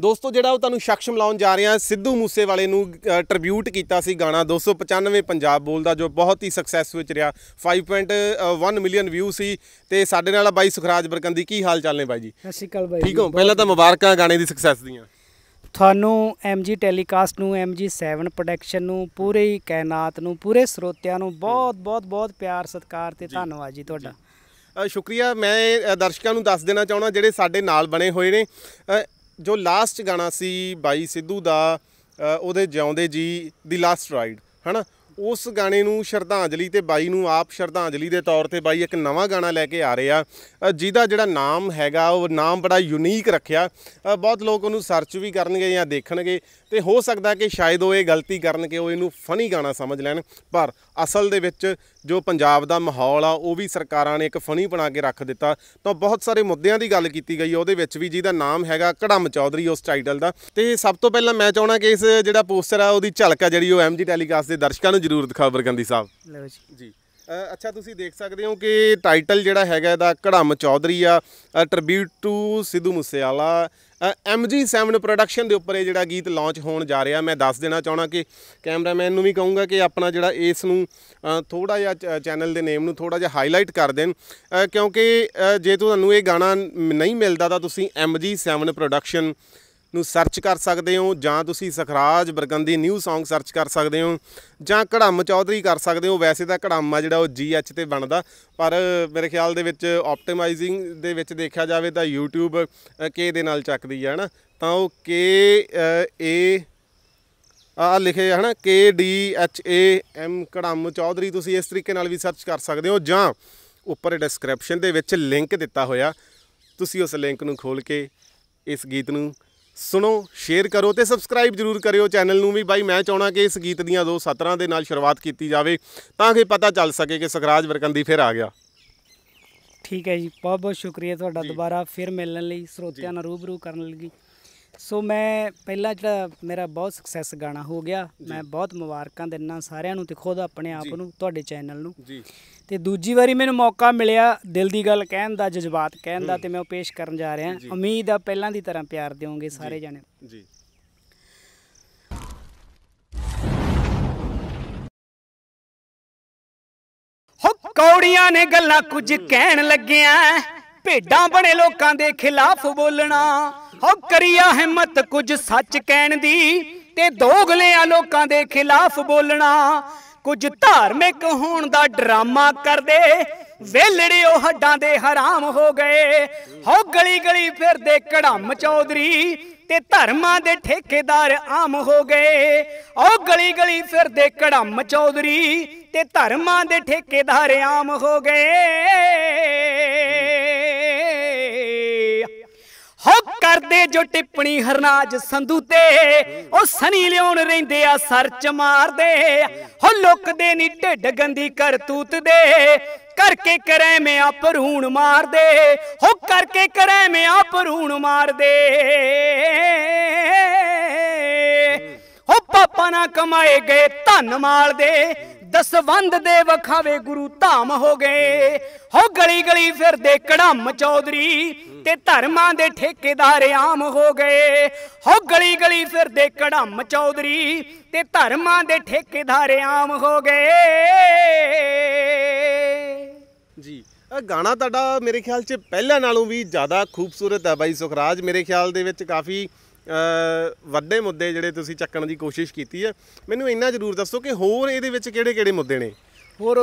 ਦੋਸਤੋ ਜਿਹੜਾ ਉਹ ਤੁਹਾਨੂੰ ਸ਼ਖਸ ਮਿਲਾਉਣ ਜਾ ਰਿਹਾ ਸਿੱਧੂ ਮੂਸੇਵਾਲੇ ਨੂੰ ਟ੍ਰਿਬਿਊਟ ਕੀਤਾ ਸੀ ਗਾਣਾ 295 ਪੰਜਾਬ ਬੋਲਦਾ ਜੋ ਬਹੁਤ ਹੀ ਸਕਸੈਸ ਵਿੱਚ ਰਿਹਾ 5.1 ਮਿਲੀਅਨ ਵਿਊ ਸੀ ਤੇ ਸਾਡੇ ਨਾਲ ਬਾਈ ਸੁਖਰਾਜ ਬਰਕੰਦੀ ਕੀ ਹਾਲ ਚਾਲ ਨੇ ਬਾਈ ਜੀ ਸਤਿ ਸ਼੍ਰੀ ਅਕਾਲ ਬਾਈ ਠੀਕ ਹੋ ਪਹਿਲਾਂ ਤਾਂ ਮੁਬਾਰਕਾਂ ਗਾਣੇ ਦੀ ਸਕਸੈਸ ਦੀਆਂ ਤੁਹਾਨੂੰ ਐਮਜੀ ਟੈਲੀਕਾਸਟ ਨੂੰ ਐਮਜੀ 7 ਪ੍ਰੋਡਕਸ਼ਨ ਨੂੰ ਪੂਰੇ ਹੀ ਕਾਇਨਾਤ ਨੂੰ ਪੂਰੇ ਸਰੋਤਿਆਂ ਨੂੰ ਬਹੁਤ ਬਹੁਤ ਬਹੁਤ ਪਿਆਰ ਸਤਿਕਾਰ ਤੇ ਧੰਨਵਾਦ ਜੀ ਤੁਹਾਡਾ ਸ਼ੁਕਰੀਆ ਮੈਂ ਦਰਸ਼ਕਾਂ ਨੂੰ ਦੱਸ ਦੇਣਾ ਚਾਹਣਾ ਜਿਹੜੇ ਸਾਡੇ ਨਾਲ ਬਣੇ ਹੋਏ ਨੇ ਜੋ ਲਾਸਟ ਗਾਣਾ ਸੀ ਬਾਈ ਸਿੱਧੂ ਦਾ ਉਹਦੇ ਜਿਉਂਦੇ ਜੀ ਦੀ ਲਾਸਟ ਰਾਈਡ ਹਨਾ ਉਸ ਗਾਣੇ ਨੂੰ ਸ਼ਰਧਾਂਜਲੀ ਤੇ ਬਾਈ ਨੂੰ ਆਪ ਸ਼ਰਧਾਂਜਲੀ ਦੇ ਤੌਰ ਤੇ ਬਾਈ ਇੱਕ ਨਵਾਂ ਗਾਣਾ ਲੈ ਕੇ ਆ ਰਹੇ ਆ ਜਿਹਦਾ ਜਿਹੜਾ ਨਾਮ ਹੈਗਾ ਉਹ ਨਾਮ ਬੜਾ ਯੂਨੀਕ ਰੱਖਿਆ ਬਹੁਤ ਲੋਕ ਉਹਨੂੰ ਸਰਚ ਵੀ ਕਰਨਗੇ ਜਾਂ ਦੇਖਣਗੇ ਤੇ ਹੋ ਸਕਦਾ ਕਿ ਸ਼ਾਇਦ ਉਹ ਇਹ ਗਲਤੀ ਕਰਨ ਕਿ ਉਹ ਇਹਨੂੰ ਫਨੀ ਗਾਣਾ ਸਮਝ ਲੈਣ ਪਰ ਅਸਲ ਦੇ ਵਿੱਚ ਜੋ ਪੰਜਾਬ ਦਾ ਮਾਹੌਲ ਆ ਉਹ ਵੀ ਸਰਕਾਰਾਂ ਨੇ ਇੱਕ ਫਣੀ ਬਣਾ ਕੇ ਰੱਖ ਦਿੱਤਾ ਤਾਂ ਬਹੁਤ ਸਾਰੇ ਮੁੱਦਿਆਂ ਦੀ ਗੱਲ ਕੀਤੀ ਗਈ ਉਹਦੇ ਵਿੱਚ ਵੀ ਜਿਹਦਾ ਨਾਮ ਹੈਗਾ ਕੜਮ ਚੌਧਰੀ ਉਸ ਟਾਈਟਲ ਦਾ ਤੇ ਸਭ ਤੋਂ ਪਹਿਲਾਂ ਮੈਂ ਚਾਹਣਾ ਕਿ ਇਸ ਜਿਹੜਾ ਪੋਸਟਰ ਆ ਉਹਦੀ ਝਲਕ ਆ ਜਿਹੜੀ ਉਹ ਐਮਜੀ ਟੈਲੀਕਾਸਟ ਦੇ ਦਰਸ਼ਕਾਂ ਨੂੰ ਜ਼ਰੂਰ ਦਿਖਾ ਬਰਗੰਦੀ ਸਾਹਿਬ ਲਓ ਜੀ ਜੀ ਅੱਛਾ ਤੁਸੀਂ ਦੇਖ ਸਕਦੇ ਹੋ ਕਿ ਟਾਈਟਲ ਜਿਹੜਾ ਹੈਗਾ ਇਹਦਾ ਕੜਮ ਚੌਧਰੀ ਆ tribute to Sidhu Moosewala MG7 production ਦੇ ਉੱਪਰ ਇਹ ਜਿਹੜਾ ਗੀਤ ਲਾਂਚ ਹੋਣ ਜਾ ਰਿਹਾ ਮੈਂ ਦੱਸ ਦੇਣਾ ਚਾਹਣਾ ਕਿ ਕੈਮਰਾਮੈਨ ਨੂੰ ਵੀ ਕਹੂੰਗਾ ਕਿ ਆਪਣਾ ਜਿਹੜਾ ਇਸ ਨੂੰ ਥੋੜਾ ਜਿਹਾ ਚੈਨਲ ਦੇ ਨੇਮ ਨੂੰ ਥੋੜਾ ਜਿਹਾ ਹਾਈਲਾਈਟ ਕਰ ਦੇਣ ਕਿਉਂਕਿ ਜੇ ਤੁਹਾਨੂੰ ਇਹ ਗਾਣਾ ਨਹੀਂ ਮਿਲਦਾ ਤਾਂ ਤੁਸੀਂ MG7 ਪ੍ਰੋਡਕਸ਼ਨ ਨੂੰ ਸਰਚ ਕਰ ਸਕਦੇ ਹੋ ਜਾਂ ਤੁਸੀਂ Sukhraj Bargandi new Song search ਕਰ ਸਕਦੇ ਹੋ ਜਾਂ ਘੜਮ ਚੌਧਰੀ ਕਰ ਸਕਦੇ ਹੋ ਵੈਸੇ ਤਾਂ ਘੜਮ ਆ ਜਿਹੜਾ ਉਹ GH ਤੇ ਬਣਦਾ ਪਰ ਮੇਰੇ ਖਿਆਲ ਦੇ ਵਿੱਚ ਆਪਟੀਮਾਈਜ਼ਿੰਗ ਦੇ ਵਿੱਚ ਦੇਖਿਆ ਜਾਵੇ ਤਾਂ YouTube K ਦੇ ਨਾਲ ਚੱਕਦੀ ਹੈ ਹਨਾ ਤਾਂ ਉਹ K A ਆ ਲਿਖੇ ਹਨਾ K D H A M ਘੜਮ Chaudhary ਤੁਸੀਂ ਇਸ ਤਰੀਕੇ ਨਾਲ ਵੀ ਸਰਚ ਕਰ ਸਕਦੇ ਹੋ ਜਾਂ ਉੱਪਰ ਡਿਸਕ੍ਰਿਪਸ਼ਨ ਦੇ ਵਿੱਚ ਲਿੰਕ ਦਿੱਤਾ ਹੋਇਆ ਤੁਸੀਂ ਉਸ ਲਿੰਕ ਨੂੰ ਖੋਲ ਕੇ ਇਸ ਗੀਤ ਨੂੰ ਸੁਣੋ ਸ਼ੇਅਰ ਕਰੋ ਤੇ ਸਬਸਕ੍ਰਾਈਬ ਜਰੂਰ ਕਰਿਓ ਚੈਨਲ ਨੂੰ ਵੀ ਬਾਈ ਮੈਂ ਚਾਹਣਾ ਕਿ ਇਸ ਗੀਤ ਦੀਆਂ ਦੋ ਸਤਰਾਂ ਦੇ ਨਾਲ ਸ਼ੁਰੂਆਤ ਕੀਤੀ ਜਾਵੇ ਤਾਂ ਕਿ ਪਤਾ ਚੱਲ ਸਕੇ ਕਿ ਸਖਰਾਜ ਵਰਕੰਦੀ ਫਿਰ ਆ ਗਿਆ ਠੀਕ ਹੈ ਜੀ ਬਹੁਤ ਬਹੁਤ ਸ਼ੁਕਰੀਆ ਤੁਹਾਡਾ ਦੁਬਾਰਾ ਫਿਰ ਮਿਲਣ ਲਈ ਸਰੋਤਿਆਂ ਨਾਲ ਰੂਬਰੂ ਕਰਨ ਲਈ ਸੋ ਮੈਂ ਪਹਿਲਾਂ ਜਿਹੜਾ ਮੇਰਾ ਬਹੁਤ ਸਕਸੈਸ ਗਾਣਾ ਹੋ ਗਿਆ ਮੈਂ ਬਹੁਤ ਮੁਬਾਰਕਾਂ ਦਿੰਨਾ ਸਾਰਿਆਂ ਨੂੰ ਤੇ ਖੁਦ ਆਪਣੇ ਆਪ ਨੂੰ ਤੁਹਾਡੇ ਚੈਨਲ ਨੂੰ ਜੀ ਤੇ ਦੂਜੀ ਵਾਰੀ ਮੈਨੂੰ ਮੌਕਾ ਮਿਲਿਆ ਦਿਲ ਦੀ ਗੱਲ ਕਹਿਣ ਦਾ ਜਜ਼ਬਾਤ ਕਹਿਣ ਦਾ ਤੇ ਮੈਂ ਉਹ ਪੇਸ਼ ਕਰਨ ਜਾ ਰਿਹਾ ਉਮੀਦ ਆ ਪਹਿਲਾਂ ਦੀ ਤਰ੍ਹਾਂ ਪਿਆਰ ਦਿਓਗੇ ਸਾਰੇ ਜਣੇ ਜੀ ਹੋ ਕੌੜੀਆਂ ਨੇ ਗੱਲਾਂ ਕੁਝ ਕਹਿਣ ਲੱਗਿਆ ਭੇਡਾਂ ਬਣੇ ਲੋਕਾਂ ਦੇ ਖਿਲਾਫ ਬੋਲਣਾ ਹੋ ਕਰੀਆ ਹਿੰਮਤ ਕੁਝ ਸੱਚ ਕਹਿਣ ਦੀ ਤੇ ਦੋਗਲਿਆਂ ਲੋਕਾਂ ਦੇ ਖਿਲਾਫ ਬੋਲਣਾ ਕੁਝ ਧਾਰਮਿਕ ਹੋਣ ਦਾ ਡਰਾਮਾ ਕਰਦੇ ਵੇਲੜੇ ਉਹ ਹੱਡਾਂ ਦੇ ਹਰਾਮ ਹੋ ਗਏ ਹੋ ਗਲੀ ਗਲੀ ਫਿਰਦੇ ਕੜਮ ਚੌਧਰੀ ਤੇ ਧਰਮਾਂ ਦੇ ਠੇਕੇਦਾਰ ਆਮ ਹੋ ਗਏ ਉਹ ਗਲੀ ਗਲੀ ਫਿਰਦੇ ਕੜਮ ਚੌਧਰੀ ਤੇ ਧਰਮਾਂ ਦੇ ਠੇਕੇਦਾਰ ਆਮ ਹੋ ਗਏ ਹੋ ਕਰਦੇ ਜੋ ਟਿੱਪਣੀ ਹਰਨਾਜ ਸੰਧੂ ਤੇ ਉਹ ਸਨੀ ਲਿਉਣ ਰਹਿੰਦੇ ਆ ਸਰਚ ਮਾਰਦੇ ਹੋ ਲੁਕਦੇ ਨਹੀਂ ਢਿੱਡ ਗੰਦੀ ਕਰਤੂਤ ਦੇ ਕਰਕੇ ਕਰੈ ਮੈਂ ਆ ਭਰੂਣ ਮਾਰਦੇ ਹੋ ਕਰਕੇ ਕਰੈ ਮੈਂ ਆ ਭਰੂਣ ਮਾਰਦੇ ਹੋ ਪਾਪਾ ਨਾ ਕਮਾਏ ਗਏ ਧਨ ਮਾਲ ਦੇ ਦਸਵੰਦ ਦੇ ਵਖਾਵੇ ਗੁਰੂ ਧਾਮ ਹੋ ਗਏ ਹੋ ਗਲੀ ਗਲੀ ਫਿਰਦੇ ਕੜਮ ਚੌਧਰੀ ਤੇ ਧਰਮਾਂ ਦੇ ਠੇਕੇਦਾਰ ਆਮ ਹੋ ਗਏ ਹੋ ਗਲੀ ਗਲੀ ਫਿਰਦੇ ਕੜਮ ਚੌਧਰੀ ਤੇ ਧਰਮਾਂ ਦੇ ਠੇਕੇਦਾਰ ਆਮ ਹੋ ਗਏ ਜੀ ਇਹ ਗਾਣਾ ਤੁਹਾਡਾ ਮੇਰੇ ਖਿਆਲ 'ਚ ਪਹਿਲਾਂ ਨਾਲੋਂ ਵੀ ਜ਼ਿਆਦਾ ਖੂਬਸੂਰਤ ਹੈ ਬਾਈ ਸੁਖਰਾਜ ਮੇਰੇ ਖਿਆਲ ਦੇ ਵਿੱਚ ਕਾਫੀ ਵੱਡੇ ਮੁੱਦੇ ਜਿਹੜੇ ਤੁਸੀਂ ਚੱਕਣ ਦੀ ਕੋਸ਼ਿਸ਼ ਕੀਤੀ ਹੈ ਮੈਨੂੰ ਇੰਨਾ ਜ਼ਰੂਰ ਦੱਸੋ ਕਿ ਹੋਰ ਇਹਦੇ ਵਿੱਚ ਕਿਹੜੇ-ਕਿਹੜੇ ਮੁੱਦੇ ਨੇ ਹੋਰ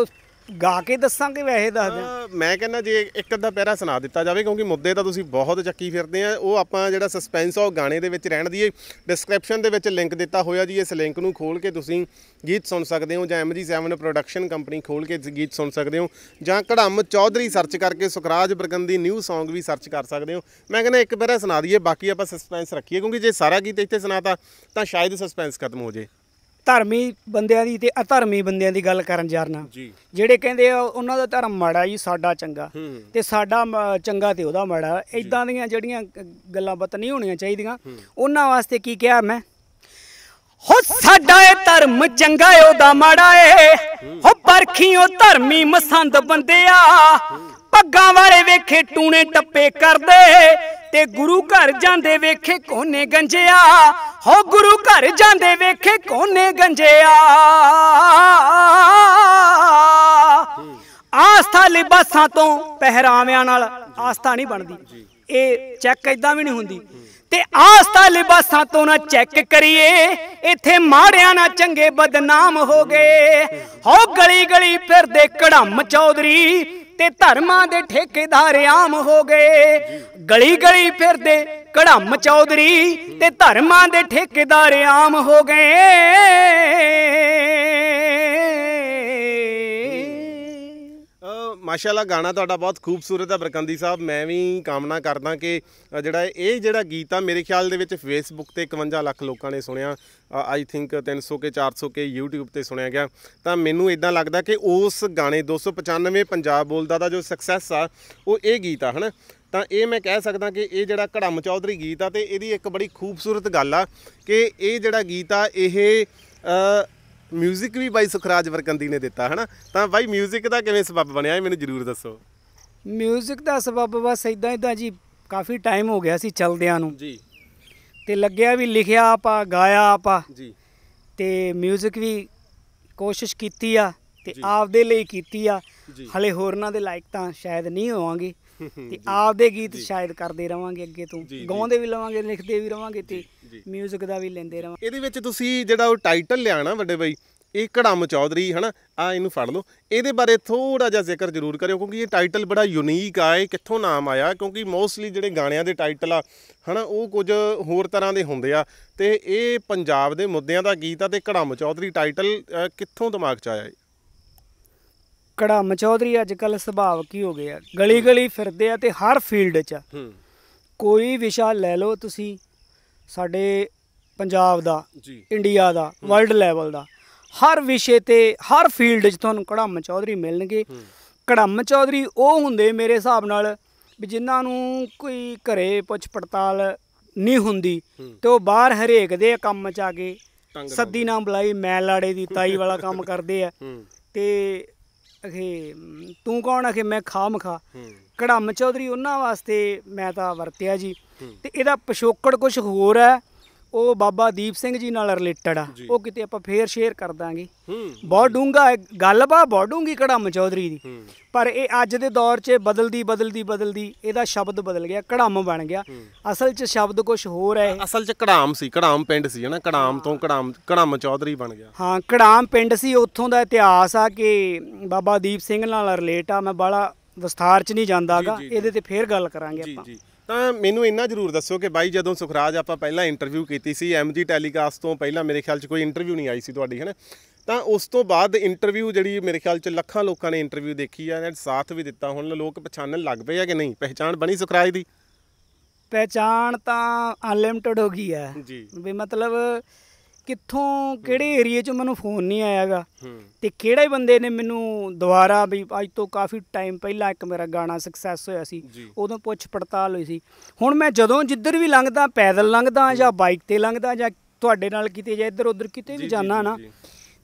ਗਾ ਕੇ ਦੱਸਾਂਗੇ ਵੈਸੇ ਦੱਸ ਦਿਆਂ ਮੈਂ ਕਹਿੰਦਾ ਜੇ ਇੱਕ ਅੱਧਾ ਪੈਰਾ ਸੁਣਾ ਦਿੱਤਾ ਜਾਵੇ ਕਿਉਂਕਿ ਮੁੱਦੇ ਤਾਂ ਤੁਸੀਂ ਬਹੁਤ ਚੱਕੀ ਫਿਰਦੇ ਆ ਉਹ ਆਪਾਂ ਜਿਹੜਾ ਸਸਪੈਂਸ ਆ ਉਹ ਗਾਣੇ ਦੇ ਵਿੱਚ ਰਹਿਣ ਦੀ ਡਿਸਕ੍ਰਿਪਸ਼ਨ ਦੇ ਵਿੱਚ ਲਿੰਕ ਦਿੱਤਾ ਹੋਇਆ ਜੀ ਇਸ ਲਿੰਕ ਨੂੰ ਖੋਲ ਕੇ ਤੁਸੀਂ ਗੀਤ ਸੁਣ ਸਕਦੇ ਹੋ ਜਾਂ 7 ਪ੍ਰੋਡਕਸ਼ਨ ਕੰਪਨੀ ਖੋਲ ਕੇ ਗੀਤ ਸੁਣ ਸਕਦੇ ਹੋ ਜਾਂ ਕੜਮ ਚੌਧਰੀ ਸਰਚ ਕਰਕੇ ਸੁਖਰਾਜ ਬਰਗੰਦੀ ਨਿਊ Song ਵੀ ਸਰਚ ਕਰ ਸਕਦੇ ਹੋ ਮੈਂ ਕਹਿੰਦਾ ਇੱਕ ਪੈਰਾ ਸੁਣਾ ਦਈਏ ਬਾਕੀ ਆਪਾਂ ਸਸਪੈਂਸ ਰੱਖੀਏ ਕਿਉਂਕਿ ਜੇ ਸਾਰਾ ਗੀਤ ਇੱਥੇ ਸੁਣਾਤਾ ਤਾਂ ਸ਼ਾਇਦ ਸਸਪੈਂਸ ਖਤਮ ਹੋ ਜੇ ਧਰਮੀ ਬੰਦਿਆਂ ਦੀ ਤੇ ਅਧਰਮੀ ਬੰਦਿਆਂ ਦੀ ਗੱਲ ਕਰਨ ਜਾਣਾ ਜੀ ਜਿਹੜੇ ਕਹਿੰਦੇ ਆ ਉਹਨਾਂ ਦਾ ਧਰਮ ਮਾੜਾ ਜੀ ਸਾਡਾ ਚੰਗਾ ਤੇ ਸਾਡਾ ਚੰਗਾ ਤੇ ਉਹਦਾ ਮਾੜਾ ਇਦਾਂ ਦੀਆਂ ਜਿਹੜੀਆਂ ਗੱਲਾਂ ਬਤ ਨਹੀਂ ਹੋਣੀਆਂ ਚਾਹੀਦੀਆਂ ਉਹਨਾਂ ਵਾਸਤੇ ਕੀ ਕਿਹਾ ਮੈਂ ਹੋ ਸਾਡਾ ਏ ਧਰਮ ਚੰਗਾ ਏ ਉਹਦਾ ਮਾੜਾ ਏ ਹੋ ਪਰਖੀਓ ਧਰਮੀ ਮਸੰਦ ਬੰਦਿਆ ਪੱਗਾਂ ਵਾਲੇ ਵੇਖੇ ਟੂਣੇ ਟੱਪੇ ਕਰਦੇ ਤੇ ਗੁਰੂ ਘਰ ਜਾਂਦੇ ਵੇਖੇ ਕੋਨੇ ਗੰਜਿਆ ਹੋ ਗੁਰੂ ਘਰ ਜਾਂਦੇ ਵੇਖੇ ਕੋਨੇ ਗੰਜਿਆ ਆਸਥਾ ਲਿਬਾਸਾਂ ਤੋਂ ਪਹਿਰਾਵਿਆਂ ਨਾਲ ਆਸਥਾ ਨਹੀਂ ਬਣਦੀ ਇਹ ਚੈੱਕ ਇਦਾਂ ਵੀ ਨਹੀਂ ਹੁੰਦੀ ਤੇ ਆਸਥਾ ਲਿਬਾਸਾਂ ਤੋਂ ਨਾ ਚੈੱਕ ਕਰੀਏ ਇੱਥੇ ਮਾੜਿਆਂ ਨਾ ਚੰਗੇ ਬਦਨਾਮ ਹੋ ਗਏ ਹੋ ਗਲੀ ਗਲੀ ਫਿਰਦੇ ਕੜਮ ਚੌਧਰੀ ਤੇ ਧਰਮਾਂ ਦੇ ਠੇਕੇਦਾਰ ਆਮ ਹੋ ਗਏ ਗਲੀ ਗਲੀ ਫਿਰਦੇ ਕੜਮ ਚੌਧਰੀ ਤੇ ਧਰਮਾਂ ਦੇ ਠੇਕੇਦਾਰ ਆਮ ਹੋ ਗਏ ਮਾਸ਼ਾਅੱਲਾ ਗਾਣਾ ਤੁਹਾਡਾ ਬਹੁਤ ਖੂਬਸੂਰਤ ਹੈ ਬਰਕੰਦੀ ਸਾਹਿਬ ਮੈਂ ਵੀ ਕਾਮਨਾ ਕਰਦਾ ਕਿ ਜਿਹੜਾ ਇਹ ਜਿਹੜਾ ਗੀਤ ਆ ਮੇਰੇ ਖਿਆਲ ਦੇ ਵਿੱਚ ਫੇਸਬੁੱਕ ਤੇ 51 ਲੱਖ ਲੋਕਾਂ ਨੇ ਸੁਣਿਆ I think 300 K 400 K YouTube ਤੇ ਸੁਣਿਆ ਗਿਆ ਤਾਂ ਮੈਨੂੰ ਇਦਾਂ ਲੱਗਦਾ ਕਿ ਉਸ ਗਾਣੇ 295 ਪੰਜਾਬ ਬੋਲਦਾ ਦਾ ਜੋ ਸਕਸੈਸ ਆ ਉਹ ਇਹ ਗੀਤ ਆ ਹਨਾ ਤਾਂ ਇਹ ਮੈਂ ਕਹਿ ਸਕਦਾ ਕਿ ਇਹ ਜਿਹੜਾ ਘੜਮ ਚੌਧਰੀ ਗੀਤ ਆ ਤੇ ਇਹਦੀ ਇੱਕ ਬੜੀ ਖੂਬਸੂਰਤ ਗੱਲ ਆ ਕਿ ਇਹ ਜਿਹੜਾ ਗੀਤ ਆ ਇਹ ਮਿਊਜ਼ਿਕ ਵੀ ਬਾਈ ਸੁਖਰਾਜ ਵਰਕੰਦੀ ਨੇ ਦਿੱਤਾ ਹਨਾ ਤਾਂ ਬਾਈ ਮਿਊਜ਼ਿਕ ਦਾ ਕਿਵੇਂ ਸਬੱਬ ਬਣਿਆ ਇਹ ਮੈਨੂੰ ਜ਼ਰੂਰ ਦੱਸੋ ਮਿਊਜ਼ਿਕ ਦਾ ਸਬੱਬ ਬਸ ਇਦਾਂ ਇਦਾਂ ਜੀ ਕਾਫੀ ਟਾਈਮ ਹੋ ਗਿਆ ਸੀ ਚਲਦਿਆਂ ਨੂੰ ਜੀ ਤੇ ਲੱਗਿਆ ਵੀ ਲਿਖਿਆ ਆਪਾਂ ਗਾਇਆ ਆਪਾਂ ਜੀ ਤੇ 뮤직 ਵੀ ਕੋਸ਼ਿਸ਼ ਕੀਤੀ ਆ ਤੇ ਆਪਦੇ ਲਈ ਕੀਤੀ ਆ ਹਲੇ ਹੋਰਨਾਂ ਦੇ ਲਾਇਕ ਤਾਂ ਸ਼ਾਇਦ ਨਹੀਂ ਹੋਵਾਂਗੇ ਤੇ ਆਪਦੇ ਗੀਤ ਸ਼ਾਇਦ ਕਰਦੇ ਰਵਾਂਗੇ ਅੱਗੇ ਤੋਂ ਗਾਉਂਦੇ ਵੀ ਲਵਾਂਗੇ ਲਿਖਦੇ ਵੀ ਰਵਾਂਗੇ ਤੇ 뮤직 ਦਾ ਵੀ ਲੈਂਦੇ ਰਵਾਂਗੇ ਇਹਦੇ ਵਿੱਚ ਤੁਸੀਂ ਜਿਹੜਾ ਉਹ ਟਾਈਟਲ ਲਿਆ ਨਾ ਵੱਡੇ ਬਾਈ ਇਹ ਕੜਮ ਚੌਧਰੀ ਹਨਾ ਆ ਇਹਨੂੰ ਫੜ ਲਓ ਇਹਦੇ ਬਾਰੇ ਥੋੜਾ ਜਿਹਾ ਜ਼ਿਕਰ ਜ਼ਰੂਰ ਕਰਿਓ ਕਿਉਂਕਿ ਇਹ ਟਾਈਟਲ ਬੜਾ ਯੂਨੀਕ ਆ ਇਹ ਕਿੱਥੋਂ ਨਾਮ ਆਇਆ ਕਿਉਂਕਿ ਮੋਸਟਲੀ ਜਿਹੜੇ ਗਾਣਿਆਂ ਦੇ ਟਾਈਟਲ ਆ ਹਨਾ ਉਹ ਕੁਝ ਹੋਰ ਤਰ੍ਹਾਂ ਦੇ ਹੁੰਦੇ ਆ ਤੇ ਇਹ ਪੰਜਾਬ ਦੇ ਮੁੱਦਿਆਂ ਦਾ ਗੀਤ ਆ ਤੇ ਕੜਮ ਚੌਧਰੀ ਟਾਈਟਲ ਕਿੱਥੋਂ ਦਿਮਾਗ 'ਚ ਆਇਆ ਕੜਾਮ ਚੌਧਰੀ ਅੱਜ ਕੱਲ ਸੁਭਾਵ ਕੀ ਹੋ ਗਿਆ ਗਲੀ ਗਲੀ ਫਿਰਦੇ ਆ ਤੇ ਹਰ ਫੀਲਡ 'ਚ ਕੋਈ ਵਿਸ਼ਾ ਲੈ ਲਓ ਤੁਸੀਂ ਸਾਡੇ ਪੰਜਾਬ ਦਾ ਇੰਡੀਆ ਦਾ ਵਰਲਡ ਲੈਵਲ ਦਾ ਹਰ ਵਿਸ਼ੇ ਤੇ ਹਰ ਫੀਲਡ 'ਚ ਤੁਹਾਨੂੰ ਕੜਾਮ ਚੌਧਰੀ ਮਿਲਣਗੇ ਕੜਾਮ ਚੌਧਰੀ ਉਹ ਹੁੰਦੇ ਮੇਰੇ ਹਿਸਾਬ ਨਾਲ ਵੀ ਜਿਨ੍ਹਾਂ ਨੂੰ ਕੋਈ ਘਰੇ ਪੁੱਛ ਪੜਤਾਲ ਨਹੀਂ ਹੁੰਦੀ ਤੇ ਉਹ ਬਾਹਰ ਹਰੇਕ ਦੇ ਕੰਮ 'ਚ ਆ ਕੇ ਸੱਦੀ ਨਾਮ ਬੁਲਾਈ ਮੈਂ ਲਾੜੇ ਦੀ ਤਾਈ ਵਾਲਾ ਕੰਮ ਕਰਦੇ ਆ ਤੇ ਅਖੇ ਤੂੰ ਕੌਣ ਅਖੇ ਮੈਂ ਖਾਮ ਖਾ ਕੜਮ ਚੌਧਰੀ ਉਹਨਾਂ ਵਾਸਤੇ ਮੈਂ ਤਾਂ ਵਰਤਿਆ ਜੀ ਤੇ ਇਹਦਾ ਪਿਛੋਕੜ ਕੁਝ ਹੋਰ ਹੈ ਉਹ ਬਾਬਾ ਦੀਪ ਸਿੰਘ ਜੀ ਨਾਲ ਰਿਲੇਟਡ ਆ ਉਹ ਕਿਤੇ ਆਪਾਂ ਫੇਰ ਸ਼ੇਅਰ ਕਰ ਦਾਂਗੇ ਬਹੁਤ ਡੂੰਗਾ ਗੱਲ ਬਾ ਬਹੁਤ ਡੂੰਗੀ ਕੜਮ ਚੌਧਰੀ ਦੀ ਪਰ ਇਹ ਅੱਜ ਦੇ ਦੌਰ 'ਚ ਬਦਲਦੀ ਬਦਲਦੀ ਬਦਲਦੀ ਇਹਦਾ ਸ਼ਬਦ ਬਦਲ ਗਿਆ ਕੜਮ ਬਣ ਗਿਆ ਅਸਲ 'ਚ ਸ਼ਬਦ ਕੁਝ ਹੋਰ ਹੈ ਅਸਲ 'ਚ ਕੜਾਮ ਸੀ ਕੜਾਮ ਪਿੰਡ ਸੀ ਹਨਾ ਕੜਾਮ ਤੋਂ ਕੜਾਮ ਕੜਮ ਚੌਧਰੀ ਬਣ ਗਿਆ ਹਾਂ ਕੜਾਮ ਪਿੰਡ ਸੀ ਉੱਥੋਂ ਦਾ ਇਤਿਹਾਸ ਆ ਕਿ ਬਾਬਾ ਦੀਪ ਸਿੰਘ ਨਾਲ ਰਿਲੇਟ ਆ ਮੈਂ ਬਾਲਾ ਵਿਸਥਾਰ 'ਚ ਨਹੀਂ ਜਾਂਦਾਗਾ ਇਹਦੇ ਤੇ ਫੇਰ ਗੱਲ ਕਰਾਂਗੇ ਆਪਾਂ ਤਾਂ ਮੈਨੂੰ ਇੰਨਾ ਜ਼ਰੂਰ ਦੱਸੋ ਕਿ ਬਾਈ ਜਦੋਂ ਸੁਖਰਾਜ ਆਪਾਂ ਪਹਿਲਾਂ ਇੰਟਰਵਿਊ ਕੀਤੀ ਸੀ ਐਮਜੀ ਟੈਲੀਕਾਸਟ ਤੋਂ ਪਹਿਲਾਂ ਮੇਰੇ ਖਿਆਲ 'ਚ ਕੋਈ ਇੰਟਰਵਿਊ ਨਹੀਂ ਆਈ ਸੀ ਤੁਹਾਡੀ ਹੈਨਾ ਤਾਂ ਉਸ ਤੋਂ ਬਾਅਦ ਇੰਟਰਵਿਊ ਜਿਹੜੀ ਮੇਰੇ ਖਿਆਲ 'ਚ ਲੱਖਾਂ ਲੋਕਾਂ ਨੇ ਇੰਟਰਵਿਊ ਦੇਖੀ ਆ ਐਂਡ ਸਾਥ ਵੀ ਦਿੱਤਾ ਹੁਣ ਲੋਕ ਪਛਾਣਨ ਲੱਗ ਪਏ ਆ ਕਿ ਨਹੀਂ ਪਹਿਚਾਣ ਬਣੀ ਸੁਖਰਾਜ ਦੀ ਪਹਿਚਾਣ ਤਾਂ ਅਨਲਿਮਟਿਡ ਹੋ ਗਈ ਹੈ ਜੀ ਵੀ ਮਤਲਬ ਕਿੱਥੋਂ ਕਿਹੜੇ ਏਰੀਏ 'ਚ ਮੈਨੂੰ ਫੋਨ ਨਹੀਂ ਆਇਆਗਾ ਤੇ ਕਿਹੜੇ ਬੰਦੇ ਨੇ ਮੈਨੂੰ ਦੁਬਾਰਾ ਵੀ ਅੱਜ ਤੋਂ ਕਾਫੀ ਟਾਈਮ ਪਹਿਲਾਂ ਇੱਕ ਮੇਰਾ ਗਾਣਾ ਸਕਸੈਸ ਹੋਇਆ ਸੀ ਉਦੋਂ ਪੁੱਛ ਪੜਤਾਲ ਹੋਈ ਸੀ ਹੁਣ ਮੈਂ ਜਦੋਂ ਜਿੱਧਰ ਵੀ ਲੰਘਦਾ ਪੈਦਲ ਲੰਘਦਾ ਜਾਂ ਬਾਈਕ ਤੇ ਲੰਘਦਾ ਜਾਂ ਤੁਹਾਡੇ ਨਾਲ ਕਿਤੇ ਜਾਂ ਇੱਧਰ ਉੱਧਰ ਕਿਤੇ ਵੀ ਜਾਣਾ ਨਾ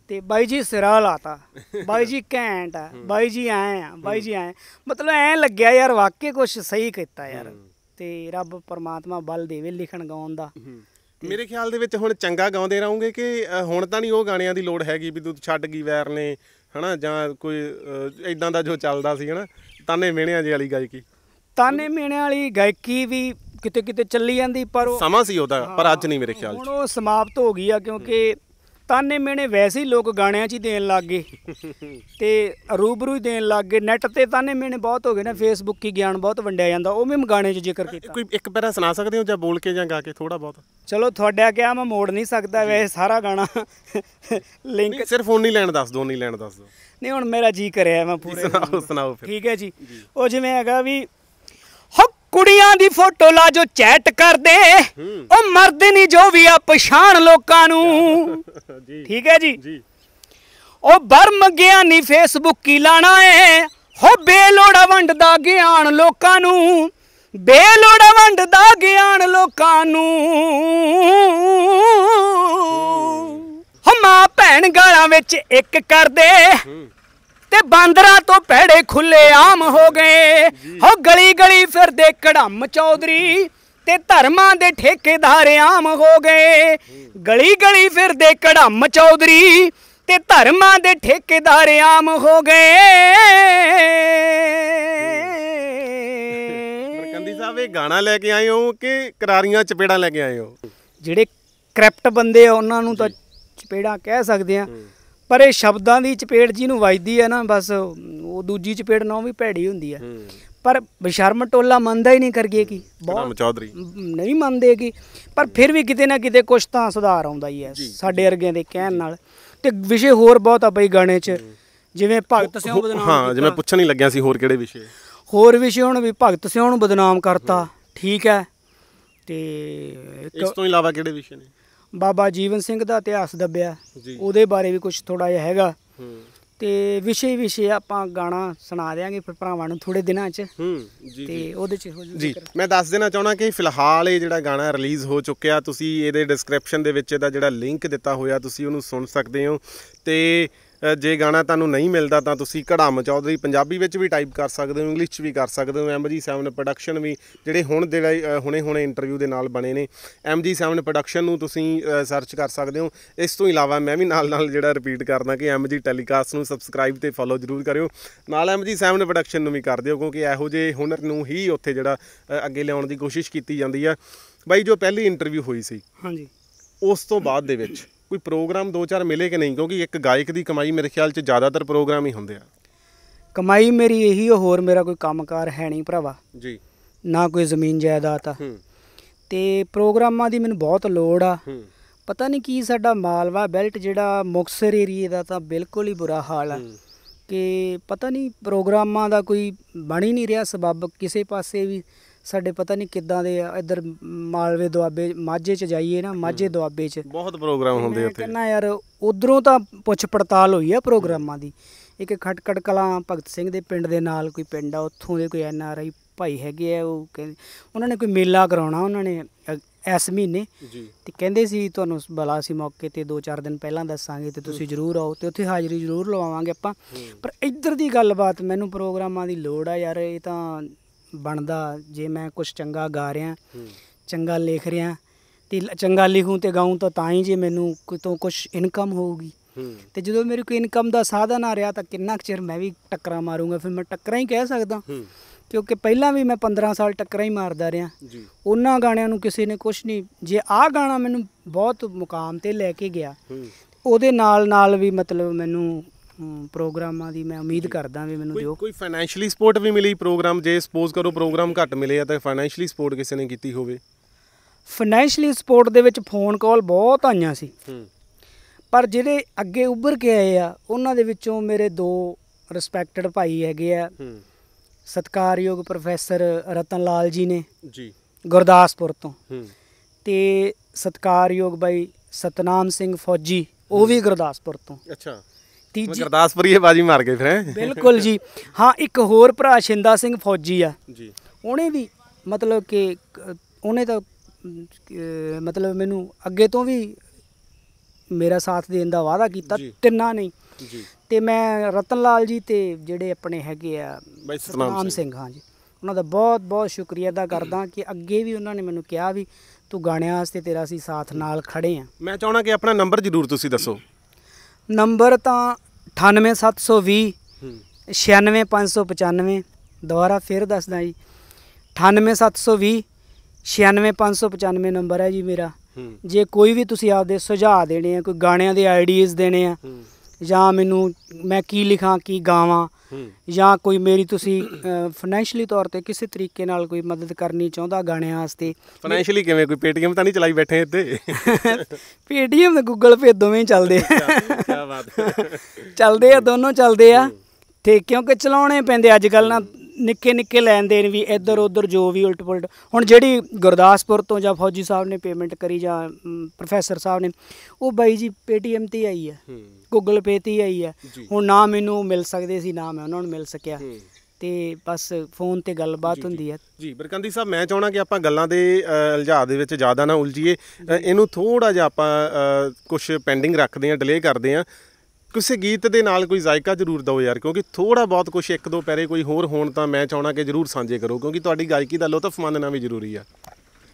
ਤੇ ਬਾਈ ਜੀ ਸਿਰਾ ਲਾਤਾ ਬਾਈ ਜੀ ਘੈਂਟ ਆ ਬਾਈ ਜੀ ਐ ਆ ਬਾਈ ਜੀ ਐ ਮਤਲਬ ਐ ਲੱਗਿਆ ਯਾਰ ਵਾਕਈ ਕੁਝ ਸਹੀ ਕੀਤਾ ਯਾਰ ਤੇ ਰੱਬ ਪਰਮਾਤਮਾ ਬਲ ਦੇਵੇ ਲਿਖਣ ਗਾਉਣ ਦਾ ਮੇਰੇ ਖਿਆਲ ਦੇ ਵਿੱਚ ਹੁਣ ਚੰਗਾ ਗਾਉਂਦੇ ਰਹੋਗੇ ਕਿ ਹੁਣ ਤਾਂ ਨਹੀਂ ਉਹ ਗਾਣਿਆਂ ਦੀ ਲੋੜ ਹੈਗੀ ਵੀ ਤੂੰ ਛੱਡ ਗਈ ਵੈਰ ਨੇ ਹਨਾ ਜਾਂ ਕੋਈ ਇਦਾਂ ਦਾ ਜੋ ਚੱਲਦਾ ਸੀ ਹਨਾ ਤਾਨੇ ਮਿਹਣਿਆਂ ਜੇ ਵਾਲੀ ਗਾਇਕੀ ਤਾਨੇ ਮਿਹਣਿਆਂ ਵਾਲੀ ਗਾਇਕੀ ਵੀ ਕਿਤੇ ਕਿਤੇ ਚੱਲੀ ਜਾਂਦੀ ਪਰ ਉਹ ਸਮਾਂ ਸੀ ਉਹਦਾ ਪਰ ਅੱਜ ਨਹੀਂ ਮੇਰੇ ਖਿਆਲ ਹੁਣ ਉਹ ਸਮਾਪਤ ਹੋ ਗਈ ਆ ਕਿਉਂਕਿ ਤਾਨੇ ਮੇਣੇ ਵੈਸੇ ਹੀ ਲੋਕ ਗਾਣਿਆਂ 'ਚ ਹੀ ਦੇਣ ਲੱਗ ਗਏ ਤੇ ਰੂਬਰੂ ਹੀ ਦੇਣ ਲੱਗ ਗਏ ਨੈਟ ਤੇ ਤਾਨੇ ਮੇਣੇ ਬਹੁਤ ਹੋ ਗਏ ਨਾ ਫੇਸਬੁੱਕ ਹੀ ਗਿਆਨ ਬਹੁਤ ਵੰਡਿਆ ਜਾਂਦਾ ਉਹ ਮੈਂ ਗਾਣੇ 'ਚ ਜ਼ਿਕਰ ਕੀਤਾ ਕੋਈ ਇੱਕ ਪੈਰਾ ਸੁਣਾ ਸਕਦੇ ਹੋ ਜਾਂ ਬੋਲ ਕੇ ਜਾਂ ਗਾ ਕੇ ਥੋੜਾ ਬਹੁਤ ਚਲੋ ਤੁਹਾਡਾ ਕਿਹਾ ਮੈਂ ਮੋੜ ਨਹੀਂ ਸਕਦਾ ਵੈਸੇ ਸਾਰਾ ਗਾਣਾ ਲਿੰਕ ਸਿਰਫ ਨਹੀਂ ਲੈਣ ਦੱਸ ਦੋ ਨਹੀਂ ਲੈਣ ਦੱਸ ਦੋ ਨਹੀਂ ਹੁਣ ਮੇਰਾ ਜੀ ਕਰਿਆ ਮੈਂ ਪੂਰੇ ਸੁਣਾਓ ਸੁਣਾਓ ਫਿਰ ਠੀਕ ਹੈ ਜੀ ਉਹ ਜਿਵੇਂ ਹੈਗਾ ਵੀ ਕੁੜੀਆਂ ਦੀ ਫੋਟੋ ਲਾ ਜੋ ਚੈਟ ਕਰਦੇ ਉਹ ਮਰਦ ਨਹੀਂ ਜੋ ਵੀ ਆ ਪਛਾਣ ਲੋਕਾਂ ਨੂੰ ਠੀਕ ਹੈ ਜੀ ਉਹ ਬਰਮ ਗਿਆ ਨਹੀਂ ਫੇਸਬੁੱਕ ਕੀ ਲਾਣਾ ਏ ਹੋ ਬੇਲੋੜਾ ਵੰਡਦਾ ਗਿਆਨ ਲੋਕਾਂ ਨੂੰ ਬੇਲੋੜਾ ਵੰਡਦਾ ਗਿਆਨ ਲੋਕਾਂ ਨੂੰ ਹਮਾ ਭੈਣ ਗਾਲਾਂ ਵਿੱਚ ਇੱਕ ਕਰਦੇ ਤੇ ਬਾਂਦਰਾ ਤੋਂ ਭੜੇ ਖੁੱਲੇ ਆਮ ਹੋ ਗਏ ਹੋ ਗਲੀ ਗਲੀ ਫਿਰਦੇ ਕੜਮ ਚੌਧਰੀ ਤੇ ਧਰਮਾਂ ਦੇ ਠੇਕੇਦਾਰ ਆਮ ਹੋ ਗਏ ਗਲੀ ਗਲੀ ਫਿਰਦੇ ਕੜਮ ਚੌਧਰੀ ਤੇ ਧਰਮਾਂ ਦੇ ਠੇਕੇਦਾਰ ਆਮ ਹੋ ਗਏ ਕੰਦੀ ਸਾਹਿਬ ਇਹ ਗਾਣਾ ਲੈ ਕੇ ਆਏ ਹੋ ਕਿ ਕਰਾਰੀਆਂ ਚਪੇੜਾਂ ਲੈ ਕੇ ਆਏ ਹੋ ਜਿਹੜੇ ਕਰਪਟ ਬੰਦੇ ਆ ਉਹਨਾਂ ਨੂੰ ਤਾਂ ਚਪੇੜਾਂ ਕਹਿ ਸਕਦੇ ਆ ਪਰ ਇਹ ਸ਼ਬਦਾਂ ਦੀ ਚਪੇੜ ਜਿਹਨੂੰ ਵੱਜਦੀ ਹੈ ਨਾ ਬਸ ਉਹ ਦੂਜੀ ਚਪੇੜ ਨਾ ਵੀ ਭੈੜੀ ਹੁੰਦੀ ਹੈ ਪਰ ਬਸ਼ਰਮ ਟੋਲਾ ਮੰਨਦਾ ਹੀ ਨਹੀਂ ਕਰਗੇ ਕੀ ਬਹੁਤ ਚੌਧਰੀ ਨਹੀਂ ਮੰਨਦੇ ਕੀ ਪਰ ਫਿਰ ਵੀ ਕਿਤੇ ਨਾ ਕਿਤੇ ਕੁਝ ਤਾਂ ਸੁਧਾਰ ਆਉਂਦਾ ਹੀ ਹੈ ਸਾਡੇ ਵਰਗਿਆਂ ਦੇ ਕਹਿਣ ਨਾਲ ਤੇ ਵਿਸ਼ੇ ਹੋਰ ਬਹੁਤ ਆ ਬਈ ਗਾਣੇ 'ਚ ਜਿਵੇਂ ਭਗਤ ਸਿੰਘ ਬਦਨਾਮ ਹਾਂ ਜਿਵੇਂ ਪੁੱਛਣ ਹੀ ਲੱਗਿਆ ਸੀ ਹੋਰ ਕਿਹੜੇ ਵਿਸ਼ੇ ਹੋਰ ਵਿਸ਼ੇ ਹੁਣ ਵੀ ਭਗਤ ਸਿੰਘ ਨੂੰ ਬਦਨਾਮ ਕਰਤਾ ਠੀਕ ਹੈ ਤੇ ਇਸ ਤੋਂ ਇਲਾਵਾ ਕਿਹੜੇ ਵਿਸ਼ੇ ਨੇ ਬਾਬਾ ਜੀਵਨ ਸਿੰਘ ਦਾ ਇਤਿਹਾਸ ਦੱਬਿਆ ਉਹਦੇ ਬਾਰੇ ਵੀ ਕੁਝ ਥੋੜਾ ਜਿਹਾ ਹੈਗਾ ਤੇ ਵਿਸ਼ੇ ਵਿਸ਼ੇ ਆਪਾਂ ਗਾਣਾ ਸੁਣਾ ਦੇਾਂਗੇ ਫਿਰ ਭਰਾਵਾਂ ਨੂੰ ਥੋੜੇ ਦਿਨਾਂ 'ਚ ਤੇ ਉਹਦੇ 'ਚ ਹੋ ਜੀ ਮੈਂ ਦੱਸ ਦੇਣਾ ਚਾਹਣਾ ਕਿ ਫਿਲਹਾਲ ਇਹ ਜਿਹੜਾ ਗਾਣਾ ਰਿਲੀਜ਼ ਹੋ ਚੁੱਕਿਆ ਤੁਸੀਂ ਇਹਦੇ ਡਿਸਕ੍ਰਿਪਸ਼ਨ ਦੇ ਵਿੱਚ ਇਹਦਾ ਜਿਹੜਾ ਲਿੰਕ ਦਿੱਤਾ ਹੋਇਆ ਤੁਸੀਂ ਉਹਨੂੰ ਸੁਣ ਸਕਦੇ ਹੋ ਤੇ ਜੇ ਗਾਣਾ ਤੁਹਾਨੂੰ ਨਹੀਂ ਮਿਲਦਾ ਤਾਂ ਤੁਸੀਂ ਘੜਾਮ ਚੌਧਰੀ ਪੰਜਾਬੀ ਵਿੱਚ ਵੀ ਟਾਈਪ ਕਰ ਸਕਦੇ ਹੋ ਇੰਗਲਿਸ਼ 'ਚ ਵੀ ਕਰ ਸਕਦੇ ਹੋ ਐਮਜੀ 7 ਪ੍ਰੋਡਕਸ਼ਨ ਵੀ ਜਿਹੜੇ ਹੁਣ ਦੇ ਹੁਣੇ ਹੁਣੇ ਇੰਟਰਵਿਊ ਦੇ ਨਾਲ ਬਣੇ ਨੇ ਐਮਜੀ 7 ਪ੍ਰੋਡਕਸ਼ਨ ਨੂੰ ਤੁਸੀਂ ਸਰਚ ਕਰ ਸਕਦੇ ਹੋ ਇਸ ਤੋਂ ਇਲਾਵਾ ਮੈਂ ਵੀ ਨਾਲ ਨਾਲ ਜਿਹੜਾ ਰਿਪੀਟ ਕਰਦਾ ਕਿ ਐਮਜੀ ਟੈਲੀਕਾਸਟ ਨੂੰ ਸਬਸਕ੍ਰਾਈਬ ਤੇ ਫੋਲੋ ਜ਼ਰੂਰ ਕਰਿਓ ਨਾਲ ਐਮਜੀ 7 ਪ੍ਰੋਡਕਸ਼ਨ ਨੂੰ ਵੀ ਕਰ ਦਿਓ ਕਿਉਂਕਿ ਇਹੋ ਜੇ ਹੁਨਰ ਨੂੰ ਹੀ ਉੱਥੇ ਜਿਹੜਾ ਅੱਗੇ ਲਿਆਉਣ ਦੀ ਕੋਸ਼ਿਸ਼ ਕੀਤੀ ਜਾਂਦੀ ਆ ਬਾਈ ਜੋ ਪਹਿਲੀ ਇੰਟਰਵਿਊ ਹੋਈ ਸੀ ਹਾਂਜੀ ਉਸ ਤੋਂ ਬਾਅਦ ਦੇ ਵਿੱਚ ਕੋਈ ਪ੍ਰੋਗਰਾਮ ਦੋ ਚਾਰ ਮਿਲੇ ਕਿ ਨਹੀਂ ਕਿਉਂਕਿ ਇੱਕ ਗਾਇਕ ਦੀ ਕਮਾਈ ਮੇਰੇ ਖਿਆਲ 'ਚ ਜ਼ਿਆਦਾਤਰ ਪ੍ਰੋਗਰਾਮ ਹੀ ਹੁੰਦੇ ਆ ਕਮਾਈ ਮੇਰੀ ਇਹੀ ਹੋਰ ਮੇਰਾ ਕੋਈ ਕੰਮਕਾਰ ਹੈ ਨਹੀਂ ਭਰਾਵਾ ਜੀ ਨਾ ਕੋਈ ਜ਼ਮੀਨ ਜਾਇਦਾਦ ਆ ਤੇ ਪ੍ਰੋਗਰਾਮਾਂ ਦੀ ਮੈਨੂੰ ਬਹੁਤ ਲੋੜ ਆ ਪਤਾ ਨਹੀਂ ਕੀ ਸਾਡਾ ਮਾਲਵਾ ਬੈਲਟ ਜਿਹੜਾ ਮੁਕਸਰ ਏਰੀਏ ਦਾ ਤਾਂ ਬਿਲਕੁਲ ਹੀ ਬੁਰਾ ਹਾਲ ਆ ਕਿ ਪਤਾ ਨਹੀਂ ਪ੍ਰੋਗਰਾਮਾਂ ਦਾ ਕੋਈ ਬਣ ਹੀ ਨਹੀਂ ਰਿਹਾ ਸਬੱਬ ਕਿਸੇ ਪਾਸੇ ਵੀ ਸਾਡੇ ਪਤਾ ਨਹੀਂ ਕਿੱਦਾਂ ਦੇ ਆ, ਇੱਧਰ ਮਾਲਵੇ ਦੁਆਬੇ ਮਾਝੇ 'ਚ ਜਾਈਏ ਨਾ ਮਾਝੇ ਦੁਆਬੇ 'ਚ ਬਹੁਤ ਪ੍ਰੋਗਰਾਮ ਹੁੰਦੇ ਉੱਥੇ ਕਹਿੰਦਾ ਯਾਰ ਉਧਰੋਂ ਤਾਂ ਪੁੱਛ ਪੜਤਾਲ ਹੋਈ ਆ ਪ੍ਰੋਗਰਾਮਾਂ ਦੀ ਇੱਕ ਖਟਕੜ ਕਲਾਂ ਭਗਤ ਸਿੰਘ ਦੇ ਪਿੰਡ ਦੇ ਨਾਲ ਕੋਈ ਪਿੰਡ ਆ ਉੱਥੋਂ ਦੇ ਕੋਈ ਐਨ ਆਰ ਆਈ ਭਾਈ ਹੈਗੇ ਆ ਉਹ ਕਹਿੰਦੇ ਉਹਨਾਂ ਨੇ ਕੋਈ ਮੇਲਾ ਕਰਾਉਣਾ ਉਹਨਾਂ ਨੇ ਇਸ ਮਹੀਨੇ ਜੀ ਤੇ ਕਹਿੰਦੇ ਸੀ ਤੁਹਾਨੂੰ ਬਲਾ ਸੀ ਮੌਕੇ ਤੇ 2-4 ਦਿਨ ਪਹਿਲਾਂ ਦੱਸਾਂਗੇ ਤੇ ਤੁਸੀਂ ਜ਼ਰੂਰ ਆਓ ਤੇ ਉੱਥੇ ਹਾਜ਼ਰੀ ਜ਼ਰੂਰ ਲਵਾਵਾਂਗੇ ਆਪਾਂ ਪਰ ਇੱਧਰ ਦੀ ਗੱਲਬਾਤ ਮੈਨੂੰ ਪ੍ਰੋਗਰਾਮਾਂ ਦੀ ਲੋੜ ਆ ਯਾਰ ਇਹ ਤਾਂ ਬਣਦਾ ਜੇ ਮੈਂ ਕੁਝ ਚੰਗਾ ਗਾ ਰਿਹਾ ਚੰਗਾ ਲਿਖ ਰਿਹਾ ਤੇ ਚੰਗਾ ਲਿਖੂ ਤੇ ਗਾਉਂ ਤਾਂ ਤਾਂ ਹੀ ਜੇ ਮੈਨੂੰ ਕਿਤੋਂ ਕੁਝ ਇਨਕਮ ਹੋਊਗੀ ਤੇ ਜਦੋਂ ਮੇਰੇ ਕੋਲ ਇਨਕਮ ਦਾ ਸਾਧਨ ਆ ਰਿਹਾ ਤਾਂ ਕਿੰਨਾ ਚਿਰ ਮੈਂ ਵੀ ਟੱਕਰਾਂ ਮਾਰੂੰਗਾ ਫਿਰ ਮੈਂ ਟੱਕਰਾਂ ਹੀ ਕਹਿ ਸਕਦਾ ਕਿਉਂਕਿ ਪਹਿਲਾਂ ਵੀ ਮੈਂ 15 ਸਾਲ ਟੱਕਰਾਂ ਹੀ ਮਾਰਦਾ ਰਿਹਾ ਜੀ ਉਹਨਾਂ ਗਾਣਿਆਂ ਨੂੰ ਕਿਸੇ ਨੇ ਕੁਝ ਨਹੀਂ ਜੇ ਆਹ ਗਾਣਾ ਮੈਨੂੰ ਬਹੁਤ ਮੁਕਾਮ ਤੇ ਲੈ ਕੇ ਗਿਆ ਉਹਦੇ ਨਾਲ ਨਾਲ ਵੀ ਮਤਲਬ ਮੈਨੂੰ ਪ੍ਰੋਗਰਾਮਾਂ ਦੀ ਮੈਂ ਉਮੀਦ ਕਰਦਾ ਵੀ ਮੈਨੂੰ ਦਿਓ ਕੋਈ ਫਾਈਨੈਂਸ਼ੀਅਲੀ ਸਪੋਰਟ ਵੀ ਮਿਲੀ ਪ੍ਰੋਗਰਾਮ ਜੇ ਸਪੋਜ਼ ਕਰੋ ਪ੍ਰੋਗਰਾਮ ਘੱਟ ਮਿਲੇ ਆ ਤਾਂ ਫਾਈਨੈਂਸ਼ੀਅਲੀ ਸਪੋਰਟ ਕਿਸੇ ਨੇ ਕੀਤੀ ਹੋਵੇ ਫਾਈਨੈਂਸ਼ੀਅਲੀ ਸਪੋਰਟ ਦੇ ਵਿੱਚ ਫੋਨ ਕਾਲ ਬਹੁਤ ਆਈਆਂ ਸੀ ਪਰ ਜਿਹੜੇ ਅੱਗੇ ਉੱਭਰ ਕੇ ਆਏ ਆ ਉਹਨਾਂ ਦੇ ਵਿੱਚੋਂ ਮੇਰੇ ਦੋ ਰਿਸਪੈਕਟਡ ਭਾਈ ਹੈਗੇ ਆ ਸਤਕਾਰਯੋਗ ਪ੍ਰੋਫੈਸਰ ਰਤਨ ਲਾਲ ਜੀ ਨੇ ਜੀ ਗੁਰਦਾਸਪੁਰ ਤੋਂ ਤੇ ਸਤਕਾਰਯੋਗ ਬਾਈ ਸਤਨਾਮ ਸਿੰਘ ਫੌਜੀ ਉਹ ਵੀ ਗੁਰਦਾਸਪੁਰ ਤੋਂ ਅੱਛਾ ਤੀਜੀ ਗੁਰਦਾਸਪੁਰੀਏ ਬਾਜੀ ਮਾਰ ਗਏ ਫਿਰ ਬਿਲਕੁਲ ਜੀ ਹਾਂ ਇੱਕ ਹੋਰ ਭਰਾ ਸ਼ਿੰਦਾ ਸਿੰਘ ਫੌਜੀ ਆ ਜੀ ਉਹਨੇ ਵੀ ਮਤਲਬ ਕਿ ਉਹਨੇ ਤਾਂ ਮਤਲਬ ਮੈਨੂੰ ਅੱਗੇ ਤੋਂ ਵੀ ਮੇਰਾ ਸਾਥ ਦੇਣ ਦਾ ਵਾਅਦਾ ਕੀਤਾ ਤਿੰਨਾ ਤਿੰਨਾਂ ਨੇ ਜੀ ਤੇ ਮੈਂ ਰਤਨ ਲਾਲ ਜੀ ਤੇ ਜਿਹੜੇ ਆਪਣੇ ਹੈਗੇ ਆ ਸਤਨਾਮ ਸਿੰਘ। ਹਾਂ ਜੀ ਉਹਨਾਂ ਦਾ ਬਹੁਤ ਬਹੁਤ ਸ਼ੁਕਰੀਆ ਅਦਾ ਕਰਦਾ ਕਿ ਅੱਗੇ ਵੀ ਉਹਨਾਂ ਨੇ ਮੈਨੂੰ ਕਿਹਾ ਵੀ ਤੂੰ ਗਾਣਿਆਂ ਵਾਸਤੇ ਤੇਰਾ ਅਸੀਂ ਸਾਥ ਨਾਲ ਖੜੇ ਆ ਮੈਂ ਚਾਹਣਾ ਕਿ ਆਪਣਾ ਨੰਬਰ ਜ਼ਰੂਰ ਤੁਸੀਂ ਦੱਸੋ ਨੰਬਰ ਤਾਂ 98720 96595 ਦੁਬਾਰਾ ਫੇਰ ਦੱਸਦਾ ਜੀ 98720 96595 ਨੰਬਰ ਹੈ ਜੀ ਮੇਰਾ ਜੇ ਕੋਈ ਵੀ ਤੁਸੀਂ ਆਪਦੇ ਸੁਝਾਅ ਦੇਣੇ ਆ ਕੋਈ ਗਾਣਿਆਂ ਦੇ ਆਈਡੀਜ਼ ਦੇਣੇ ਆ ਜਾਂ ਮੈਨੂੰ ਮੈਂ ਕੀ ਲਿਖਾਂ ਕੀ ਗਾਵਾਂ ਜਾਂ ਕੋਈ ਮੇਰੀ ਤੁਸੀਂ ਫਾਈਨੈਂਸ਼ੀਅਲੀ ਤੌਰ ਤੇ ਕਿਸੇ ਤਰੀਕੇ ਨਾਲ ਕੋਈ ਮਦਦ ਕਰਨੀ ਚਾਹੁੰਦਾ ਗਾਣਿਆਂ ਵਾਸਤੇ ਫਾਈਨੈਂਸ਼ੀਅਲੀ ਕਿਵੇਂ ਕੋਈ ਪੇਟੀਐਮ ਤਾਂ ਨਹੀਂ ਚਲਾਈ ਬੈਠੇ ਇੱਥੇ ਪੇਟੀਐਮ ਤੇ ਗੂਗਲ ਪੇ ਦੋਵੇਂ ਹੀ ਚੱਲਦੇ ਆ ਕੀ ਬਾਤ ਚੱਲਦੇ ਆ ਦੋਨੋਂ ਚੱਲਦੇ ਆ ਤੇ ਕਿਉਂਕਿ ਚਲਾਉਣੇ ਪੈਂਦੇ ਅੱਜ ਕੱਲ ਨਾ ਨਿੱਕੇ ਨਿੱਕੇ ਲੈਣ ਦੇਣ ਵੀ ਇੱਧਰ ਉੱਧਰ ਜੋ ਵੀ ਉਲਟ ਪੁਲਟ ਹੁਣ ਜਿਹੜੀ ਗੁਰਦਾਸਪੁਰ ਤੋਂ ਜਾਂ ਫੌਜੀ ਸਾਹਿਬ ਨੇ ਪੇਮੈਂਟ ਕਰੀ ਜਾਂ ਪ੍ਰੋਫੈਸਰ ਸਾਹਿਬ ਨੇ ਉਹ ਬਾਈ ਜੀ ਪੇਟੀਐਮ ਤੇ ਆਈ ਹੈ ਗੂਗਲ ਪੇ ਤੇ ਆਈ ਹੈ ਹੁਣ ਨਾ ਮੈਨੂੰ ਮਿਲ ਸਕਦੇ ਸੀ ਨਾ ਮੈਂ ਉਹਨਾਂ ਨੂੰ ਮਿਲ ਸਕਿਆ ਤੇ ਬਸ ਫੋਨ ਤੇ ਗੱਲਬਾਤ ਹੁੰਦੀ ਹੈ ਜੀ ਬਰਕੰਦੀ ਸਾਹਿਬ ਮੈਂ ਚਾਹਣਾ ਕਿ ਆਪਾਂ ਗੱਲਾਂ ਦੇ ਉਲਝਾਅ ਦੇ ਵਿੱਚ ਜ਼ਿਆਦਾ ਨਾ ਉਲਝੀਏ ਇਹਨੂੰ ਥੋੜਾ ਜਿਹਾ ਆਪਾਂ ਕੁਝ ਪੈਂਡਿੰਗ ਰੱਖਦੇ ਆ ਡਿਲੇ ਕਰਦੇ ਆ ਕਿਸੇ ਗੀਤ ਦੇ ਨਾਲ ਕੋਈ ਜ਼ਾਇਕਾ ਜ਼ਰੂਰ ਦਿਓ ਯਾਰ ਕਿਉਂਕਿ ਥੋੜਾ ਬਹੁਤ ਕੁਝ ਇੱਕ ਦੋ ਪੈਰੇ ਕੋਈ ਹੋਰ ਹੋਣ ਤਾਂ ਮੈਂ ਚਾਹਣਾ ਕਿ ਜ਼ਰੂਰ ਸਾਂਝੇ ਕਰੋ ਕਿਉਂਕਿ ਤੁਹਾਡੀ ਗਾਇਕੀ ਦਾ ਲੋਤਫ ਮੰਨਣਾ ਵੀ ਜ਼ਰੂਰੀ ਆ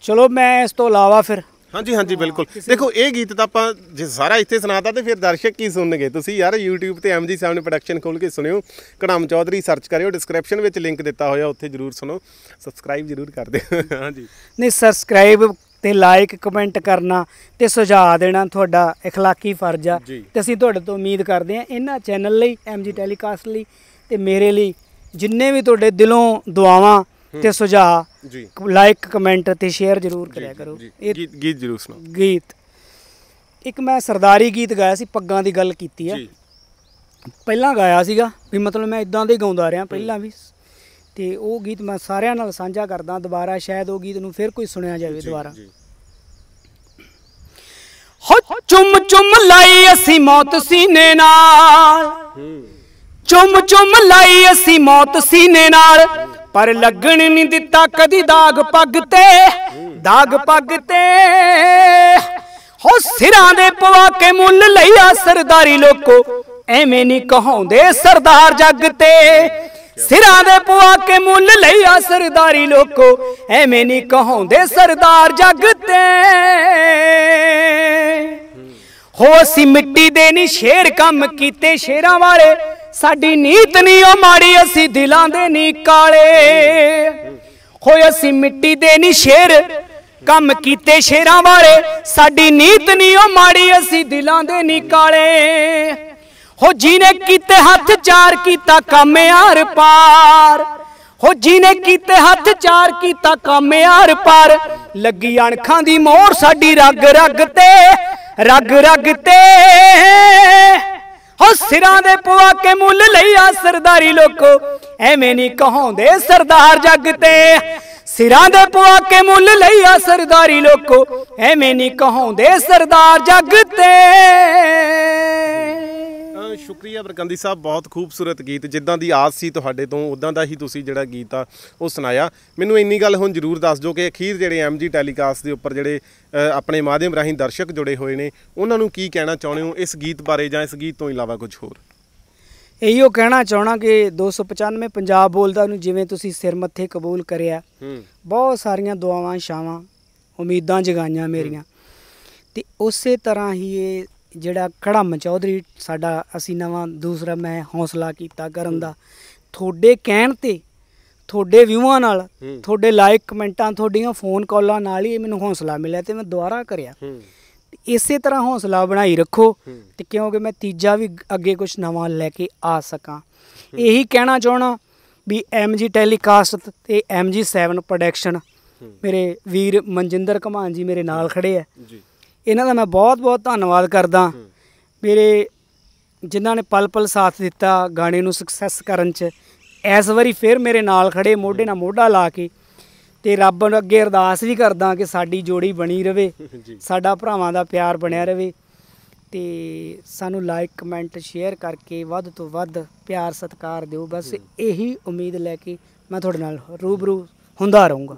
ਚਲੋ ਮੈਂ ਇਸ ਤੋਂ ਇਲਾਵਾ ਫਿਰ ਹਾਂਜੀ ਹਾਂਜੀ ਬਿਲਕੁਲ ਦੇਖੋ ਇਹ ਗੀਤ ਤਾਂ ਆਪਾਂ ਜੇ ਸਾਰਾ ਇੱਥੇ ਸੁਣਾਤਾ ਤੇ ਫਿਰ ਦਰਸ਼ਕ ਕੀ ਸੁਣਨਗੇ ਤੁਸੀਂ ਯਾਰ YouTube ਤੇ ਐਮਜੀ ਸਾਹਿਬ ਪ੍ਰੋਡਕਸ਼ਨ ਖੋਲ ਕੇ ਸੁਣਿਓ ਕੜਾਮ ਚੌਧਰੀ ਸਰਚ ਕਰਿਓ ਡਿਸਕ੍ਰਿਪਸ਼ਨ ਵਿੱਚ ਲਿੰਕ ਦਿੱਤਾ ਹੋਇਆ ਉੱਥੇ ਜਰੂਰ ਸੁਣੋ ਸਬਸਕ੍ਰਾਈਬ ਜਰੂਰ ਕਰ ਦਿਓ ਹਾਂਜੀ ਨਹੀਂ ਸਬਸਕ੍ਰਾਈਬ ਤੇ ਲਾਈਕ ਕਮੈਂਟ ਕਰਨਾ ਤੇ ਸੁਝਾਅ ਦੇਣਾ ਤੁਹਾਡਾ اخلاقی ਫਰਜ਼ ਆ ਤੇ ਅਸੀਂ ਤੁਹਾਡੇ ਤੋਂ ਉਮੀਦ ਕਰਦੇ ਹਾਂ ਇਹਨਾਂ ਚੈਨਲ ਲਈ ਐਮਜੀ ਟੈਲੀਕਾਸਟ ਲਈ ਤੇ ਮੇਰੇ ਲਈ ਜਿੰਨੇ ਵੀ ਤੁਹਾਡੇ ਦਿਲੋਂ ਦੁਆਵਾਂ ਤੇ ਸੁਝਾਅ ਲਾਈਕ ਕਮੈਂਟ ਤੇ ਸ਼ੇਅਰ ਜ਼ਰੂਰ ਕਰਿਆ ਕਰੋ ਗੀਤ ਗੀਤ ਜ਼ਰੂਰ ਸੁਣੋ ਗੀਤ ਇੱਕ ਮੈਂ ਸਰਦਾਰੀ ਗੀਤ ਗਾਇਆ ਸੀ ਪੱਗਾਂ ਦੀ ਗੱਲ ਕੀਤੀ ਆ ਪਹਿਲਾਂ ਗਾਇਆ ਸੀਗਾ ਵੀ ਮਤਲਬ ਮੈਂ ਇਦਾਂ ਦੇ ਗਾਉਂਦਾ ਰਿਹਾ ਪਹਿਲਾਂ ਵੀ ਤੇ ਉਹ ਗੀਤ ਮੈਂ ਸਾਰਿਆਂ ਨਾਲ ਸਾਂਝਾ ਕਰਦਾ ਦੁਬਾਰਾ ਸ਼ਾਇਦ ਉਹ ਗੀਤ ਨੂੰ ਫਿਰ ਕੋਈ ਸੁਣਿਆ ਜਾਵੇ ਦੁਬਾਰਾ ਹੋ ਚੁੰਮ ਚੁੰਮ ਲਈ ਅਸੀਂ ਮੌਤ ਸੀਨੇ ਨਾਲ ਚੁੰਮ ਚੁੰਮ ਲਈ ਅਸੀਂ ਮੌਤ ਸੀਨੇ ਨਾਲ ਪਰ ਲੱਗਣ ਨਹੀਂ ਦਿੱਤਾ ਕਦੀ ਦਾਗ ਪੱਗ ਤੇ ਦਾਗ ਪੱਗ ਤੇ ਹੋ ਸਿਰਾਂ ਦੇ ਪਵਾ ਕੇ ਮੁੱਲ ਲਈ ਆ ਸਰਦਾਰੀ ਲੋਕੋ ਐਵੇਂ ਨਹੀਂ ਕਹਾਉਂਦੇ ਸਰਦਾਰ ਜੱਗ ਤੇ ਸਿਰਾਂ ਦੇ ਪੁਆ ਕੇ ਮੁੱਲ ਲਈ ਆ ਸਰਦਾਰੀ ਲੋਕੋ ਐਵੇਂ ਨਹੀਂ ਕਹਾਉਂਦੇ ਸਰਦਾਰ ਜੱਗ ਤੇ ਹੋ ਅਸੀਂ ਮਿੱਟੀ ਦੇ ਨਹੀਂ ਸ਼ੇਰ ਕੰਮ ਕੀਤੇ ਸ਼ੇਰਾਂ ਵਾਲੇ ਸਾਡੀ ਨੀਤ ਨਹੀਂ ਉਹ ਮਾੜੀ ਅਸੀਂ ਦਿਲਾਂ ਦੇ ਨਹੀਂ ਕਾਲੇ ਹੋਏ ਅਸੀਂ ਮਿੱਟੀ ਦੇ ਨਹੀਂ ਸ਼ੇਰ ਕੰਮ ਕੀਤੇ ਸ਼ੇਰਾਂ ਵਾਲੇ ਸਾਡੀ ਨੀਤ ਨਹੀਂ ਉਹ ਮਾੜੀ ਅਸੀਂ ਦਿਲਾਂ ਦੇ ਨਹੀਂ ਕਾਲੇ ਹੋ ਜੀਨੇ ਕੀਤੇ ਹੱਥ ਚਾਰ ਕੀਤਾ ਕੰਮ ਯਾਰ ਪਾਰ ਹੋ ਜੀਨੇ ਕੀਤੇ ਹੱਥ ਚਾਰ ਕੀਤਾ ਕੰਮ ਯਾਰ ਪਾਰ ਲੱਗੀ ਅਣਖਾਂ ਦੀ ਮੋਹਰ ਸਾਡੀ ਰਗ ਰਗ ਤੇ ਰਗ ਰਗ ਤੇ ਹੋ ਸਿਰਾਂ ਦੇ ਪਵਾ ਕੇ ਮੁੱਲ ਲਈ ਆ ਸਰਦਾਰੀ ਲੋਕੋ ਐਵੇਂ ਨਹੀਂ ਕਹਾਉਂਦੇ ਸਰਦਾਰ ਜੱਗ ਤੇ ਸਿਰਾਂ ਦੇ ਪਵਾ ਕੇ ਮੁੱਲ ਲਈ ਆ ਸਰਦਾਰੀ ਲੋਕੋ ਐਵੇਂ ਨਹੀਂ ਕਹਾਉਂਦੇ ਸਰਦਾਰ ਜੱਗ ਤੇ ਸ਼ੁਕਰੀਆ ਬਰਕੰਦੀ ਸਾਹਿਬ ਬਹੁਤ ਖੂਬਸੂਰਤ ਗੀਤ ਜਿੱਦਾਂ ਦੀ ਆਸ ਸੀ ਤੁਹਾਡੇ ਤੋਂ ਉਦਾਂ ਦਾ ਹੀ ਤੁਸੀਂ ਜਿਹੜਾ ਗੀਤ ਆ ਉਹ ਸੁਣਾਇਆ ਮੈਨੂੰ ਇੰਨੀ ਗੱਲ ਹੁਣ ਜ਼ਰੂਰ ਦੱਸ ਦਿਓ ਕਿ ਅਖੀਰ ਜਿਹੜੇ ਐਮਜੀ ਟੈਲੀਕਾਸਟ ਦੇ ਉੱਪਰ ਜਿਹੜੇ ਆਪਣੇ ਮਾਧਿਅਮ ਰਾਹੀਂ ਦਰਸ਼ਕ ਜੁੜੇ ਹੋਏ ਨੇ ਉਹਨਾਂ ਨੂੰ ਕੀ ਕਹਿਣਾ ਚਾਹੁੰਦੇ ਹੋ ਇਸ ਗੀਤ ਬਾਰੇ ਜਾਂ ਇਸ ਗੀਤ ਤੋਂ ਇਲਾਵਾ ਕੁਝ ਹੋਰ ਇਹੀ ਕਹਿਣਾ ਚਾਹਣਾ ਕਿ 295 ਪੰਜਾਬ ਬੋਲਦਾ ਨੂੰ ਜਿਵੇਂ ਤੁਸੀਂ ਸਿਰ ਮੱਥੇ ਕਬੂਲ ਕਰਿਆ ਬਹੁਤ ਸਾਰੀਆਂ ਦੁਆਵਾਂ ਸ਼ਾਵਾਂ ਉਮੀਦਾਂ ਜਗਾਈਆਂ ਮੇਰੀਆਂ ਤੇ ਉਸੇ ਤਰ੍ਹਾਂ ਹੀ ਇਹ ਜਿਹੜਾ ਖੜਮ ਚੌਧਰੀ ਸਾਡਾ ਅਸੀਂ ਨਵਾਂ ਦੂਸਰਾ ਮੈਂ ਹੌਸਲਾ ਕੀਤਾ ਕਰਨ ਦਾ ਤੁਹਾਡੇ ਕਹਿਣ ਤੇ ਤੁਹਾਡੇ ਵਿਊਆਂ ਨਾਲ ਤੁਹਾਡੇ ਲਾਈਕ ਕਮੈਂਟਾਂ ਤੁਹਾਡੀਆਂ ਫੋਨ ਕਾਲਾਂ ਨਾਲ ਹੀ ਮੈਨੂੰ ਹੌਸਲਾ ਮਿਲਿਆ ਤੇ ਮੈਂ ਦੁਬਾਰਾ ਕਰਿਆ ਇਸੇ ਤਰ੍ਹਾਂ ਹੌਸਲਾ ਬਣਾਈ ਰੱਖੋ ਤੇ ਕਿਉਂਕਿ ਮੈਂ ਤੀਜਾ ਵੀ ਅੱਗੇ ਕੁਝ ਨਵਾਂ ਲੈ ਕੇ ਆ ਸਕਾਂ ਇਹੀ ਕਹਿਣਾ ਚਾਹਣਾ ਵੀ ਐਮਜੀ ਟੈਲੀਕਾਸਟ ਤੇ ਐਮਜੀ 7 ਪ੍ਰੋਡਕਸ਼ਨ ਮੇਰੇ ਵੀਰ ਮਨਜਿੰਦਰ ਕਮਾਨ ਜੀ ਮੇਰੇ ਨਾਲ ਖੜੇ ਆ ਜੀ ਇਹਨਾਂ ਦਾ ਮੈਂ ਬਹੁਤ-ਬਹੁਤ ਧੰਨਵਾਦ ਕਰਦਾ ਮੇਰੇ ਜਿਨ੍ਹਾਂ ਨੇ ਪਲ-ਪਲ ਸਾਥ ਦਿੱਤਾ ਗਾਣੇ ਨੂੰ ਸਕਸੈਸ ਕਰਨ 'ਚ ਇਸ ਵਾਰੀ ਫਿਰ ਮੇਰੇ ਨਾਲ ਖੜੇ ਮੋਢੇ ਨਾਲ ਮੋਢਾ ਲਾ ਕੇ ਤੇ ਰੱਬ ਅੱਗੇ ਅਰਦਾਸ ਵੀ ਕਰਦਾ ਕਿ ਸਾਡੀ ਜੋੜੀ ਬਣੀ ਰਵੇ ਸਾਡਾ ਭਰਾਵਾਂ ਦਾ ਪਿਆਰ ਬਣਿਆ ਰਵੇ ਤੇ ਸਾਨੂੰ ਲਾਈਕ ਕਮੈਂਟ ਸ਼ੇਅਰ ਕਰਕੇ ਵੱਧ ਤੋਂ ਵੱਧ ਪਿਆਰ ਸਤਿਕਾਰ ਦਿਓ ਬਸ ਇਹੀ ਉਮੀਦ ਲੈ ਕੇ ਮੈਂ ਤੁਹਾਡੇ ਨਾਲ ਰੂਬਰੂ ਹੁੰਦਾ ਰਹੂੰਗਾ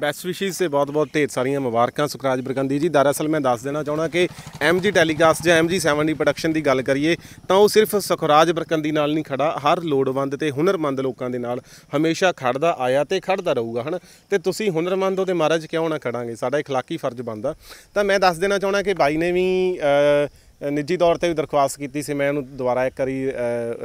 ਬੈਸਟ ਵਿਸ਼ੇਸ ਸੇ ਬਹੁਤ-ਬਹੁਤ ਢੇਰ ਸਾਰੀਆਂ ਮੁਬਾਰਕਾਂ ਸੁਖਰਾਜ ਬਰਗੰਦੀ ਜੀ ਦਰਅਸਲ ਮੈਂ ਦੱਸ ਦੇਣਾ ਚਾਹਣਾ ਕਿ ਐਮਜੀ ਟੈਲੀਕਾਸਟ ਜਾਂ ਐਮਜੀ 70 ਪ੍ਰੋਡਕਸ਼ਨ ਦੀ ਗੱਲ ਕਰੀਏ ਤਾਂ ਉਹ ਸਿਰਫ ਸੁਖਰਾਜ ਬਰਗੰਦੀ ਨਾਲ ਨਹੀਂ ਖੜਾ ਹਰ ਲੋੜਵੰਦ ਤੇ ਹੁਨਰਮੰਦ ਲੋਕਾਂ ਦੇ ਨਾਲ ਹਮੇਸ਼ਾ ਖੜਦਾ ਆਇਆ ਤੇ ਖੜਦਾ ਰਹੂਗਾ ਹਨ ਤੇ ਤੁਸੀਂ ਹੁਨਰਮੰਦ ਹੋ ਤੇ ਮਹਾਰਾਜ ਕਿਉਂ ਨਾ ਖੜਾਂਗੇ ਸਾਡਾ اخਲਾਕੀ ਫਰਜ਼ ਬਣਦਾ ਤਾਂ ਮੈਂ ਦੱਸ ਦੇਣਾ ਚਾਹਣਾ ਕਿ ਬਾਈ ਨੇ ਵੀ ਨਿੱਜੀ ਤੌਰ ਤੇ ਵੀ ਦਰਖਾਸਤ ਕੀਤੀ ਸੀ ਮੈਂ ਉਹਨੂੰ ਦੁਬਾਰਾ ਇੱਕ ਵਾਰੀ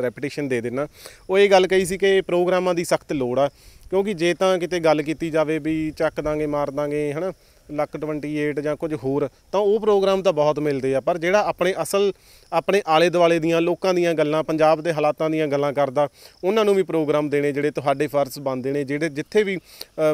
ਰੈਪੀਟੀਸ਼ਨ ਦੇ ਦੇਣਾ ਉਹ ਇਹ ਗੱਲ ਕਹੀ ਸੀ ਕਿ ਪ੍ਰੋਗਰਾਮਾਂ ਦੀ ਸਖਤ ਲੋੜ ਆ ਕਿਉਂਕਿ ਜੇ ਤਾਂ ਕਿਤੇ ਗੱਲ ਕੀਤੀ ਜਾਵੇ ਵੀ ਚੱਕ ਦਾਂਗੇ ਮਾਰ ਦਾਂਗੇ ਹਨਾ ਲੱਕ 28 ਜਾਂ ਕੁਝ ਹੋਰ ਤਾਂ ਉਹ ਪ੍ਰੋਗਰਾਮ ਤਾਂ ਬਹੁਤ ਮਿਲਦੇ ਆ ਪਰ ਜਿਹੜਾ ਆਪਣੇ ਅਸਲ ਆਪਣੇ ਆਲੇ ਦੁਆਲੇ ਦੀਆਂ ਲੋਕਾਂ ਦੀਆਂ ਗੱਲਾਂ ਪੰਜਾਬ ਦੇ ਹਾਲਾਤਾਂ ਦੀਆਂ ਗੱਲਾਂ ਕਰਦਾ ਉਹਨਾਂ ਨੂੰ ਵੀ ਪ੍ਰੋਗਰਾਮ ਦੇਣੇ ਜਿਹੜੇ ਤੁਹਾਡੇ ਫਰਜ਼ ਬਣਦੇ ਨੇ ਜਿਹੜੇ ਜਿੱਥੇ ਵੀ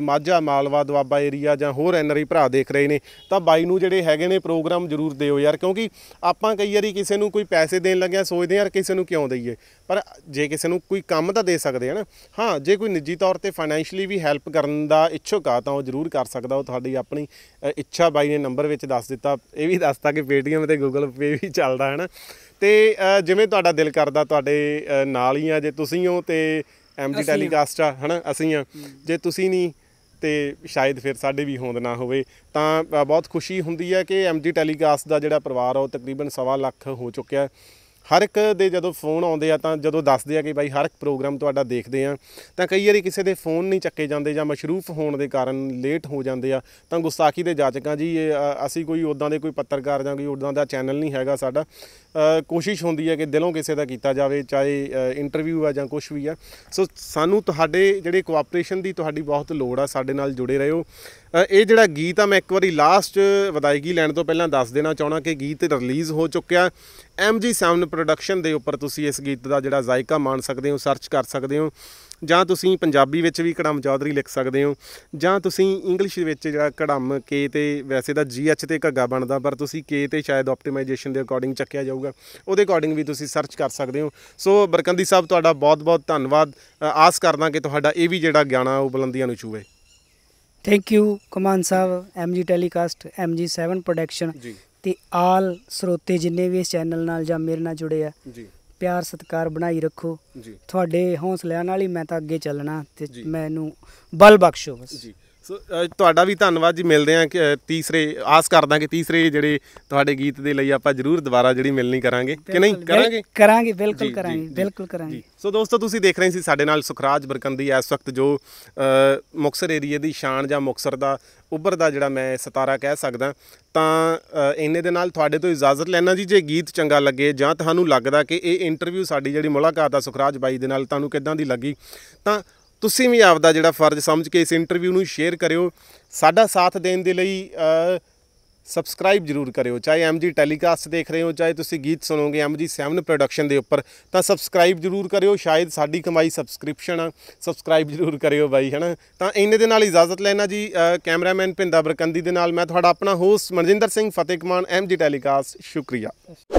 ਮਾਝਾ ਮਾਲਵਾ ਦੁਆਬਾ ਏਰੀਆ ਜਾਂ ਹੋਰ ਐਨਆਰਆਈ ਭਰਾ ਦੇਖ ਰਹੇ ਨੇ ਤਾਂ ਬਾਈ ਨੂੰ ਜਿਹੜੇ ਹੈਗੇ ਨੇ ਪ੍ਰੋਗਰਾਮ ਜ਼ਰੂਰ ਦਿਓ ਯਾਰ ਕਿਉਂਕਿ ਆਪਾਂ ਕਈ ਵਾਰੀ ਕਿਸੇ ਨੂੰ ਕੋਈ ਪੈਸੇ ਦੇਣ ਲੱਗਿਆ ਸੋਚਦੇ ਆ ਕਿਸੇ ਨੂੰ ਕਿਉਂ ਦਈਏ ਪਰ ਜੇ ਕਿਸੇ ਨੂੰ ਕੋਈ ਕੰਮ ਤਾਂ ਦੇ ਸਕਦੇ ਹਨ ਹਾਂ ਜੇ ਕੋਈ ਨਿੱਜੀ ਤੌਰ ਤੇ ਫਾਈਨੈਂਸ਼ੀਅਲੀ ਵੀ ਹੈਲਪ ਕਰਨ ਦਾ ਇੱਛੁਕ ਆ ਤਾਂ ਉਹ ਜ਼ਰੂਰ ਕਰ ਸਕਦਾ ਉਹ ਤੁਹਾਡੀ ਆਪਣੀ ਇੱਛਾ ਬਾਈ ਨੇ ਨੰਬਰ ਵਿੱਚ ਦੱਸ ਦਿੱਤਾ ਇਹ ਵੀ ਦੱਸਤਾ ਕਿ ਪੇਟੀਐਮ ਤੇ ਗੂਗਲ ਪੇ ਵੀ ਚੱਲਦਾ ਹੈ ਨਾ ਤੇ ਜਿਵੇਂ ਤੁਹਾਡਾ ਦਿਲ ਕਰਦਾ ਤੁਹਾਡੇ ਨਾਲ ਹੀ ਆ ਜੇ ਤੁਸੀਂ ਹੋ ਤੇ ਐਮਡੀ ਟੈਲੀਕਾਸਟ ਆ ਹਨਾ ਅਸੀਂ ਆ ਜੇ ਤੁਸੀਂ ਨਹੀਂ ਤੇ ਸ਼ਾਇਦ ਫਿਰ ਸਾਡੇ ਵੀ ਹੋਂਦ ਨਾ ਹੋਵੇ ਤਾਂ ਬਹੁਤ ਖੁਸ਼ੀ ਹੁੰਦੀ ਹੈ ਕਿ ਐਮਜੀ ਟੈਲੀਕਾਸਟ ਦਾ ਜਿਹੜਾ ਪਰਿਵਾਰ ਆ ਉਹ ਤਕਰੀਬਨ 1.5 ਲੱਖ ਹੋ ਚੁੱਕਿਆ ਹਰ ਇੱਕ ਦੇ ਜਦੋਂ ਫੋਨ ਆਉਂਦੇ ਆ ਤਾਂ ਜਦੋਂ ਦੱਸਦੇ ਆ ਕਿ ਬਾਈ ਹਰ ਇੱਕ ਪ੍ਰੋਗਰਾਮ ਤੁਹਾਡਾ ਦੇਖਦੇ ਆ ਤਾਂ ਕਈ ਵਾਰੀ ਕਿਸੇ ਦੇ ਫੋਨ ਨਹੀਂ ਚੱਕੇ ਜਾਂਦੇ ਜਾਂ ਮਸ਼ਰੂਫ ਹੋਣ ਦੇ ਕਾਰਨ ਲੇਟ ਹੋ ਜਾਂਦੇ ਆ ਤਾਂ ਗੁਸਤਾਖੀ ਦੇ ਜਾਚਕਾਂ ਜੀ ਅਸੀਂ ਕੋਈ ਉਦਾਂ ਦੇ ਕੋਈ ਪੱਤਰਕਾਰ ਜਾਂ ਕੋਈ ਉਦਾਂ ਦਾ ਚੈਨਲ ਨਹੀਂ ਹੈਗਾ ਸਾਡਾ ਕੋਸ਼ਿਸ਼ ਹੁੰਦੀ ਹੈ ਕਿ ਦਿਲੋਂ ਕਿਸੇ ਦਾ ਕੀਤਾ ਜਾਵੇ ਚਾਹੇ ਇੰਟਰਵਿਊ ਆ ਜਾਂ ਕੁਝ ਵੀ ਆ ਸੋ ਸਾਨੂੰ ਤੁਹਾਡੇ ਜਿਹੜੇ ਕੋਆਪਰੇਸ਼ਨ ਦੀ ਤੁਹਾਡੀ ਬਹੁਤ ਲੋੜ ਆ ਸਾਡੇ ਨਾਲ ਜੁੜੇ ਰਹੋ ਇਹ ਜਿਹੜਾ ਗੀਤ ਆ ਮੈਂ ਇੱਕ ਵਾਰੀ ਲਾਸਟ ਵਿਦਾਇਗੀ ਲੈਣ ਤੋਂ ਪਹਿਲਾਂ ਦੱਸ ਦੇਣਾ ਚਾਹਣਾ ਕਿ ਗੀਤ ਰਿਲੀਜ਼ ਹੋ ਚੁੱਕਿਆ ਐਮਜੀ ਸਾਊਂਡ ਪ੍ਰੋਡਕਸ਼ਨ ਦੇ ਉੱਪਰ ਤੁਸੀਂ ਇਸ ਗੀਤ ਦਾ ਜਿਹੜਾ ਜ਼ਾਇਕਾ ਮਾਣ ਸਕਦੇ ਹੋ ਸਰਚ ਕਰ ਸਕਦੇ ਹੋ ਜਾਂ ਤੁਸੀਂ ਪੰਜਾਬੀ ਵਿੱਚ ਵੀ ਕੜਮ ਚੌਧਰੀ ਲਿਖ ਸਕਦੇ ਹੋ ਜਾਂ ਤੁਸੀਂ ਇੰਗਲਿਸ਼ ਵਿੱਚ ਜਿਹੜਾ ਕੜਮ ਕੇ ਤੇ ਵੈਸੇ ਤਾਂ ਐਚ ਤੇ ਘੱਗਾ ਬਣਦਾ ਪਰ ਤੁਸੀਂ ਕੇ ਤੇ ਸ਼ਾਇਦ ਆਪਟੀਮਾਈਜੇਸ਼ਨ ਦੇ ਅਕੋਰਡਿੰਗ ਚੱਕਿਆ ਜਾਊਗਾ ਉਹਦੇ ਅਕੋਰਡਿੰਗ ਵੀ ਤੁਸੀਂ ਸਰਚ ਕਰ ਸਕਦੇ ਹੋ ਸੋ ਬਰਕੰਦੀ ਸਾਹਿਬ ਤੁਹਾਡਾ ਬਹੁਤ-ਬਹੁਤ ਧੰਨਵਾਦ ਆਸ ਕਰਦਾ ਕਿ ਤੁਹਾਡਾ ਇਹ ਵੀ ਜਿਹੜਾ ਗਿਆਨ ਆ ਉਹ ਬੁਲੰਦੀਆਂ ਨੂੰ ਛੂਵੇ thank you Kaman Sahib MG telecast MG 7 production ji ਤੇ ਆਲ ਸਰੋਤੇ ਜਿੰਨੇ ਵੀ ਇਸ ਚੈਨਲ ਨਾਲ ਜਾਂ ਮੇਰੇ ਨਾਲ ਜੁੜੇ ਆ ਜੀ ਪਿਆਰ ਸਤਿਕਾਰ ਬਣਾਈ ਰੱਖੋ ਜੀ ਤੁਹਾਡੇ ਹੌਸਲਿਆਂ ਨਾਲ ਹੀ ਮੈਂ ਤਾਂ ਅੱਗੇ ਚੱਲਣਾ ਤੇ ਮੈਨੂੰ ਬਲ ਬਖਸ਼ੋ ਬਸ ਜੀ ਸੋ ਤੁਹਾਡਾ ਵੀ ਧੰਨਵਾਦ ਜੀ ਮਿਲਦੇ ਆ ਕਿ ਤੀਸਰੇ ਆਸ ਕਰਦਾ ਕਿ ਤੀਸਰੇ ਜਿਹੜੇ ਤੁਹਾਡੇ ਗੀਤ ਦੇ ਲਈ ਆਪਾਂ ਜਰੂਰ ਦੁਬਾਰਾ ਜਿਹੜੀ ਮਿਲਣੀ ਕਰਾਂਗੇ ਕਿ ਨਹੀਂ ਕਰਾਂਗੇ ਕਰਾਂਗੇ ਬਿਲਕੁਲ ਕਰਾਂਗੇ ਬਿਲਕੁਲ ਕਰਾਂਗੇ ਸੋ ਦੋਸਤੋ ਤੁਸੀਂ ਦੇਖ ਰਹੇ ਸੀ ਸਾਡੇ ਨਾਲ ਸੁਖਰਾਜ ਬਰਕੰਦੀ ਇਸ ਵਕਤ ਜੋ ਮੁਕਸਰ ਏਰੀਏ ਦੀ ਸ਼ਾਨ ਜਾਂ ਮੁਕਸਰ ਦਾ ਉੱਭਰ ਦਾ ਜਿਹੜਾ ਮੈਂ ਸਤਾਰਾ ਕਹਿ ਸਕਦਾ ਤਾਂ ਇੰਨੇ ਦੇ ਨਾਲ ਤੁਹਾਡੇ ਤੋਂ ਇਜਾਜ਼ਤ ਲੈਣਾ ਜੀ ਜੇ ਗੀਤ ਚੰਗਾ ਲੱਗੇ ਜਾਂ ਤੁਹਾਨੂੰ ਲੱਗਦਾ ਕਿ ਇਹ ਇੰਟਰਵਿਊ ਸਾਡੀ ਜਿਹੜੀ ਮੁਲਾਕਾਤ ਆ ਸੁਖਰਾਜ ਬਾਈ ਦੇ ਨਾਲ ਤੁਹਾਨੂੰ ਕਿੱਦਾਂ ਦੀ ਲੱਗੀ ਤਾਂ ਤੁਸੀਂ ਵੀ ਆਪਦਾ ਜਿਹੜਾ ਫਰਜ਼ ਸਮਝ ਕੇ ਇਸ ਇੰਟਰਵਿਊ ਨੂੰ ਸ਼ੇਅਰ ਕਰਿਓ ਸਾਡਾ ਸਾਥ ਦੇਣ ਦੇ ਲਈ ਸਬਸਕ੍ਰਾਈਬ ਜਰੂਰ ਕਰਿਓ ਚਾਹੇ ਐਮਜੀ ਟੈਲੀਕਾਸਟ ਦੇਖ ਰਹੇ ਹੋ ਚਾਹੇ ਤੁਸੀਂ ਗੀਤ ਸੁਣੋਗੇ ਐਮਜੀ 7 ਪ੍ਰੋਡਕਸ਼ਨ ਦੇ ਉੱਪਰ ਤਾਂ ਸਬਸਕ੍ਰਾਈਬ ਜਰੂਰ ਕਰਿਓ ਸ਼ਾਇਦ ਸਾਡੀ ਕਮਾਈ ਸਬਸਕ੍ਰਿਪਸ਼ਨ ਆ ਸਬਸਕ੍ਰਾਈਬ ਜਰੂਰ ਕਰਿਓ ਬਾਈ ਹਨਾ ਤਾਂ ਇੰਨੇ ਦੇ ਨਾਲ ਇਜਾਜ਼ਤ ਲੈਣਾ ਜੀ ਕੈਮਰਾਮੈਨ ਭਿੰਦਾ ਬਰਕੰਦੀ ਦੇ ਨਾਲ ਮੈਂ ਤੁਹਾਡਾ ਆਪਣਾ host Manjinder Singh Fatehkaman MG telecast ਸ਼ੁਕਰੀਆ